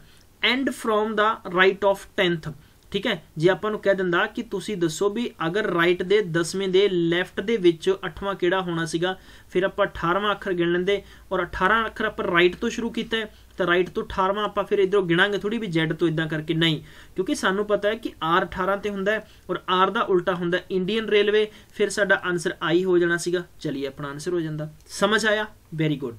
Speaker 1: and from the right of 10th ਠੀਕ ਹੈ ਜੇ ਆਪਾਂ ਨੂੰ ਕਹਿ ਦਿੰਦਾ ਕਿ ਤੁਸੀਂ ਦੱਸੋ ਵੀ ਅਗਰ ਰਾਈਟ ਦੇ 10ਵੇਂ ਦੇ ਲੈਫਟ ਦੇ ਵਿੱਚ 8ਵਾਂ ਕਿਹੜਾ ਹੋਣਾ ਸੀਗਾ ਫਿਰ ਆਪਾਂ 18ਵਾਂ ਅੱਖਰ ਗਿਣ ਲੈਂਦੇ ਔਰ 18 ਅੱਖਰ ਆਪਾਂ ਰਾਈਟ ਤੋਂ ਸ਼ੁਰੂ ਕੀਤਾ ਹੈ ਤਾਂ ਰਾਈਟ ਤੋਂ 18ਵਾਂ ਆਪਾਂ ਫਿਰ ਇਧਰੋਂ ਗਿਣਾਂਗੇ ਥੋੜੀ ਵੀ Z ਤੋਂ ਇਦਾਂ ਕਰਕੇ ਨਹੀਂ ਕਿਉਂਕਿ ਸਾਨੂੰ ਪਤਾ ਹੈ ਕਿ R 18 ਤੇ ਹੁੰਦਾ ਹੈ ਔਰ R ਦਾ ਉਲਟਾ ਹੁੰਦਾ ਇੰਡੀਅਨ ਰੇਲਵੇ ਫਿਰ ਸਾਡਾ ਆਨਸਰ I ਹੋ ਜਾਣਾ ਸੀਗਾ ਚਲਿਏ ਆਪਣਾ ਆਨਸਰ ਹੋ ਜਾਂਦਾ ਸਮਝ ਆਇਆ ਵੈਰੀ ਗੁੱਡ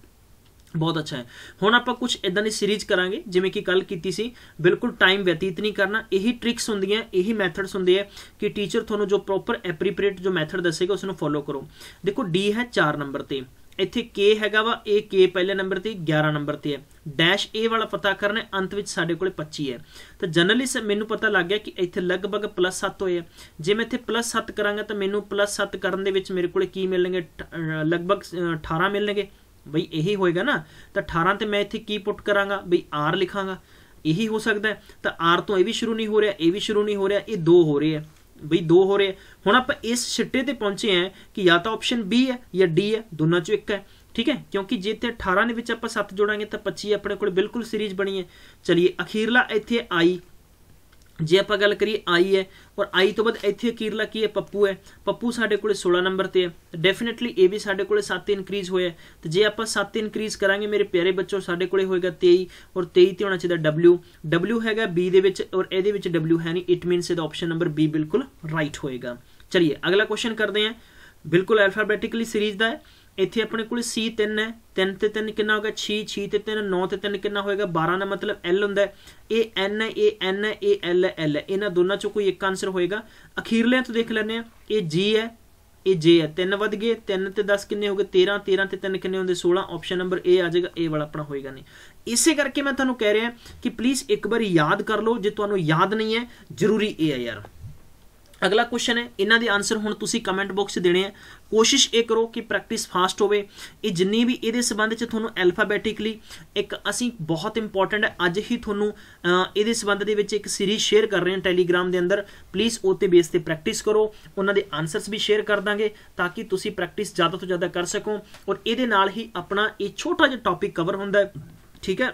Speaker 1: ਬਹੁਤ ਅੱਛਾ ਹੈ ਹੁਣ ਆਪਾਂ ਕੁਝ ਇਦਾਂ ਦੀ ਸੀਰੀਜ਼ ਕਰਾਂਗੇ ਜਿਵੇਂ ਕਿ ਕੱਲ ਕੀਤੀ ਸੀ ਬਿਲਕੁਲ ਟਾਈਮ ਵਿਅਤੀਤ ਨਹੀਂ ਕਰਨਾ ਇਹੀ ਟ੍ਰਿਕਸ ਹੁੰਦੀਆਂ ਇਹੀ ਮੈਥਡਸ ਹੁੰਦੇ ਆ ਕਿ ਟੀਚਰ ਤੁਹਾਨੂੰ ਜੋ ਪ੍ਰੋਪਰ ਐਪਰੀਪਰੇਟ ਜੋ ਮੈਥਡ ਦੱਸੇਗਾ ਉਸ ਨੂੰ ਫੋਲੋ ਕਰੋ ਦੇਖੋ ਡੀ ਹੈ 4 ਨੰਬਰ ਤੇ ਇੱਥੇ k ਹੈਗਾ ਵਾ ਇਹ k ਪਹਿਲੇ ਨੰਬਰ ਤੇ 11 ਨੰਬਰ ਤੇ ਹੈ ਡੈਸ਼ a ਵਾਲਾ ਪਤਾ ਕਰਨਾ ਅੰਤ ਵਿੱਚ ਸਾਡੇ ਕੋਲੇ 25 ਹੈ ਤਾਂ ਜਨਰਲੀ ਮੈਨੂੰ ਪਤਾ ਲੱਗ ਗਿਆ ਕਿ ਇੱਥੇ ਲਗਭਗ +7 ਹੋਏ ਜੇ ਮੈਂ ਇੱਥੇ +7 ਕਰਾਂਗਾ ਤਾਂ ਮੈਨੂੰ +7 ਕਰਨ ਦੇ ਵਿੱਚ ਮੇਰੇ ਕੋਲੇ ਕੀ ਮਿਲਣਗੇ ਲਗਭਗ 18 ਮਿਲਣਗੇ ਬਈ ਇਹੀ ਹੋਏਗਾ ਨਾ ਤਾਂ 18 ਤੇ ਮੈਂ ਇੱਥੇ ਕੀ ਪੁੱਟ ਕਰਾਂਗਾ ਬਈ r ਲਿਖਾਂਗਾ ਇਹੀ ਹੋ ਸਕਦਾ ਤਾਂ r ਤੋਂ ਇਹ ਵੀ ਸ਼ੁਰੂ ਨਹੀਂ ਹੋ ਰਿਹਾ ਇਹ ਵੀ ਸ਼ੁਰੂ ਨਹੀਂ ਹੋ ਰਿਹਾ ਇਹ 2 ਹੋ ਰਹੇ ਆ ਬਈ 2 ਹੋ ਰਹੇ ਹੁਣ ਆਪਾਂ ਇਸ ਛਿੱਟੇ ਤੇ ਪਹੁੰਚੇ ਆ ਕਿ ਜਾਂ ਤਾਂ ਆਪਸ਼ਨ B ਹੈ ਜਾਂ D ਹੈ ਦੋਨਾਂ ਚੋਂ ਇੱਕ ਹੈ ਠੀਕ ਹੈ ਕਿਉਂਕਿ ਜੇ ਤੇ 18 ਦੇ ਵਿੱਚ ਆਪਾਂ 7 ਜੋੜਾਂਗੇ ਤਾਂ 25 ਆਪਣੇ ਕੋਲ ਬਿਲਕੁਲ ਸੀਰੀਜ਼ ਬਣੀ ਹੈ ਚਲਿਏ ਅਖੀਰਲਾ ਇੱਥੇ i ਜੇ ਆਪਾਂ ਗੱਲ ਕਰੀਏ ਆਈ ਹੈ ਔਰ ਆਈ ਤੋਂ ਬਾਅਦ ਇੱਥੇ ਕੀਰਲਾ ਕੀ ਹੈ ਪੱਪੂ ਹੈ ਪੱਪੂ ਸਾਡੇ ਕੋਲੇ 16 ਨੰਬਰ ਤੇ ਹੈ ਡੈਫੀਨਿਟਲੀ ਇਹ ਵੀ ਸਾਡੇ ਕੋਲੇ 7 ਇਨਕਰੀਜ਼ ਹੋਇਆ ਤੇ ਜੇ ਆਪਾਂ 7 ਇਨਕਰੀਜ਼ ਕਰਾਂਗੇ ਮੇਰੇ ਪਿਆਰੇ ਬੱਚੋ ਸਾਡੇ ਕੋਲੇ ਹੋਏਗਾ 23 ਔਰ 23 ਤੇ ਹੋਣਾ ਚਾਹੀਦਾ W W ਹੈਗਾ B ਦੇ ਵਿੱਚ ਔਰ ਇਹਦੇ ਵਿੱਚ W ਹੈ ਨਹੀਂ ਇਟ ਮੀਨਸ ਇਹਦਾ ਆਪਸ਼ਨ ਨੰਬਰ B ਬਿਲਕੁਲ ਰਾਈਟ ਹੋਏਗਾ ਚਲਿਏ ਅਗਲਾ ਕੁਐਸਚਨ ਕਰਦੇ ਹਾਂ ਬਿਲਕੁਲ ਅਲਫਾਬੈਟਿਕਲੀ ਸੀਰੀਜ਼ ਦਾ ਹੈ ਇੱਥੇ ਆਪਣੇ ਕੋਲ C3 ਹੈ 3 ਤੇ 3 ਕਿੰਨਾ ਹੋਗਾ 6 6 ਤੇ 3 9 ਤੇ 3 ਕਿੰਨਾ ਹੋਏਗਾ 12 ਦਾ ਮਤਲਬ L ਹੁੰਦਾ ਹੈ ਇਹ N ਹੈ ਇਹ N ਹੈ ਇਹ L ਹੈ L ਹੈ ਇਹਨਾਂ ਦੋਨਾਂ ਚੋਂ ਕੋਈ ਇੱਕ ਆਨਸਰ ਹੋਏਗਾ ਅਖੀਰਲੇ ਤੋਂ ਦੇਖ ਲੈਣੇ ਆ ਇਹ G ਹੈ ਇਹ J ਹੈ 3 ਵੱਧ ਗਏ 3 ਤੇ 10 ਕਿੰਨੇ ਹੋ ਗਏ 13 13 ਤੇ 3 ਕਿੰਨੇ ਹੁੰਦੇ 16 ਆਪਸ਼ਨ ਨੰਬਰ A ਆ ਜਾਏਗਾ A ਵਾਲਾ ਆਪਣਾ ਹੋਏਗਾ ਨਹੀਂ ਇਸੇ ਕਰਕੇ ਮੈਂ ਤੁਹਾਨੂੰ ਕਹਿ ਰਿਹਾ ਕਿ ਪਲੀਜ਼ ਇੱਕ ਵਾਰ ਯਾਦ ਕਰ ਲਓ ਜੇ ਤੁਹਾਨੂੰ ਯਾਦ ਨਹੀਂ ਹੈ ਜ਼ਰੂਰੀ ਇਹ ਹੈ ਯਾਰ ਅਗਲਾ ਕੁਐਸਚਨ ਹੈ ਇਹਨਾਂ ਦੇ ਆਨਸਰ ਹੁਣ ਤੁਸੀਂ ਕਮੈਂਟ ਬਾਕਸ 'ਚ ਦੇਣੇ ਆ ਕੋਸ਼ਿਸ਼ ਇਹ ਕਰੋ ਕਿ ਪ੍ਰੈਕਟਿਸ ਫਾਸਟ ਹੋਵੇ ਇਹ ਜਿੰਨੀ ਵੀ ਇਹਦੇ ਸੰਬੰਧ 'ਚ ਤੁਹਾਨੂੰ ਐਲਫਾਬੈਟਿਕਲੀ ਇੱਕ ਅਸੀਂ ਬਹੁਤ ਇੰਪੋਰਟੈਂਟ ਹੈ ਅੱਜ ਹੀ ਤੁਹਾਨੂੰ ਇਹਦੇ ਸੰਬੰਧ ਦੇ ਵਿੱਚ ਇੱਕ ਸੀਰੀਜ਼ ਸ਼ੇਅਰ ਕਰ ਰਹੇ ਹਾਂ ਟੈਲੀਗ੍ਰਾਮ ਦੇ ਅੰਦਰ ਪਲੀਜ਼ ਉਹਤੇ ਬੇਸ ਤੇ ਪ੍ਰੈਕਟਿਸ ਕਰੋ ਉਹਨਾਂ ਦੇ ਆਨਸਰਸ ਵੀ ਸ਼ੇਅਰ ਕਰ ਦਾਂਗੇ ਤਾਂ ਕਿ ਤੁਸੀਂ ਪ੍ਰੈਕਟਿਸ ਜ਼ਿਆਦਾ ਤੋਂ ਜ਼ਿਆਦਾ ਕਰ ਸਕੋ ਔਰ ਇਹਦੇ ਨਾਲ ਹੀ ਆਪਣਾ ਇਹ ਛੋਟਾ ਜਿਹਾ ਟੌਪਿਕ ਕਵਰ ਹੁੰਦਾ ਹੈ ਠੀਕ ਹੈ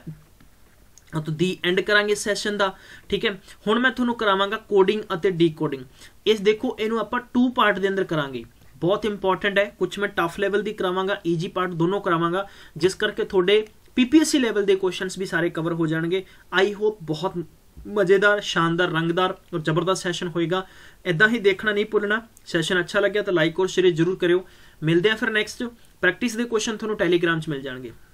Speaker 1: ਤਾਂ ਦੀ ਐਂਡ ਕਰਾਂਗੇ ਸੈਸ਼ਨ ਦਾ ਠੀਕ ਹੈ ਹੁਣ ਮੈਂ ਤੁਹਾਨੂੰ ਕਰਾਵਾਂਗਾ ਕੋਡਿੰਗ ਅਤੇ ਡੀਕੋਡਿੰਗ ਇਸ ਦੇਖੋ ਇਹਨੂੰ ਆਪਾਂ ਟੂ ਪਾਰਟ ਦੇ ਅੰਦਰ ਕਰਾਂਗੇ ਬਹੁਤ ਇੰਪੋਰਟੈਂਟ ਹੈ ਕੁਝ ਮੈਂ ਟਫ ਲੈਵਲ ਦੀ ਕਰਾਵਾਂਗਾ ਈਜੀ ਪਾਰਟ ਦੋਨੋਂ ਕਰਾਵਾਂਗਾ ਜਿਸ ਕਰਕੇ ਤੁਹਾਡੇ ਪੀਪੀਐਸਸੀ ਲੈਵਲ ਦੇ ਕੁਐਸਚਨਸ ਵੀ ਸਾਰੇ ਕਵਰ ਹੋ ਜਾਣਗੇ ਆਈ ਹੋਪ ਬਹੁਤ ਮਜ਼ੇਦਾਰ ਸ਼ਾਨਦਾਰ ਰੰਗਦਾਰ ਔਰ ਜ਼ਬਰਦਸਤ ਸੈਸ਼ਨ ਹੋਏਗਾ ਇਦਾਂ ਹੀ ਦੇਖਣਾ ਨਹੀਂ ਭੁੱਲਣਾ ਸੈਸ਼ਨ ਅੱਛਾ ਲੱਗਿਆ ਤਾਂ ਲਾਈਕ ਔਰ ਸ਼ੇਅਰ ਜ਼ਰੂਰ ਕਰਿਓ ਮਿਲਦੇ ਆ ਫਿਰ ਨੈਕਸਟ ਪ੍ਰੈਕਟਿਸ ਦੇ ਕੁਐਸਚਨ ਤੁਹਾਨੂੰ ਟੈਲੀਗ੍ਰਾਮ 'ਚ ਮਿਲ ਜਾਣਗੇ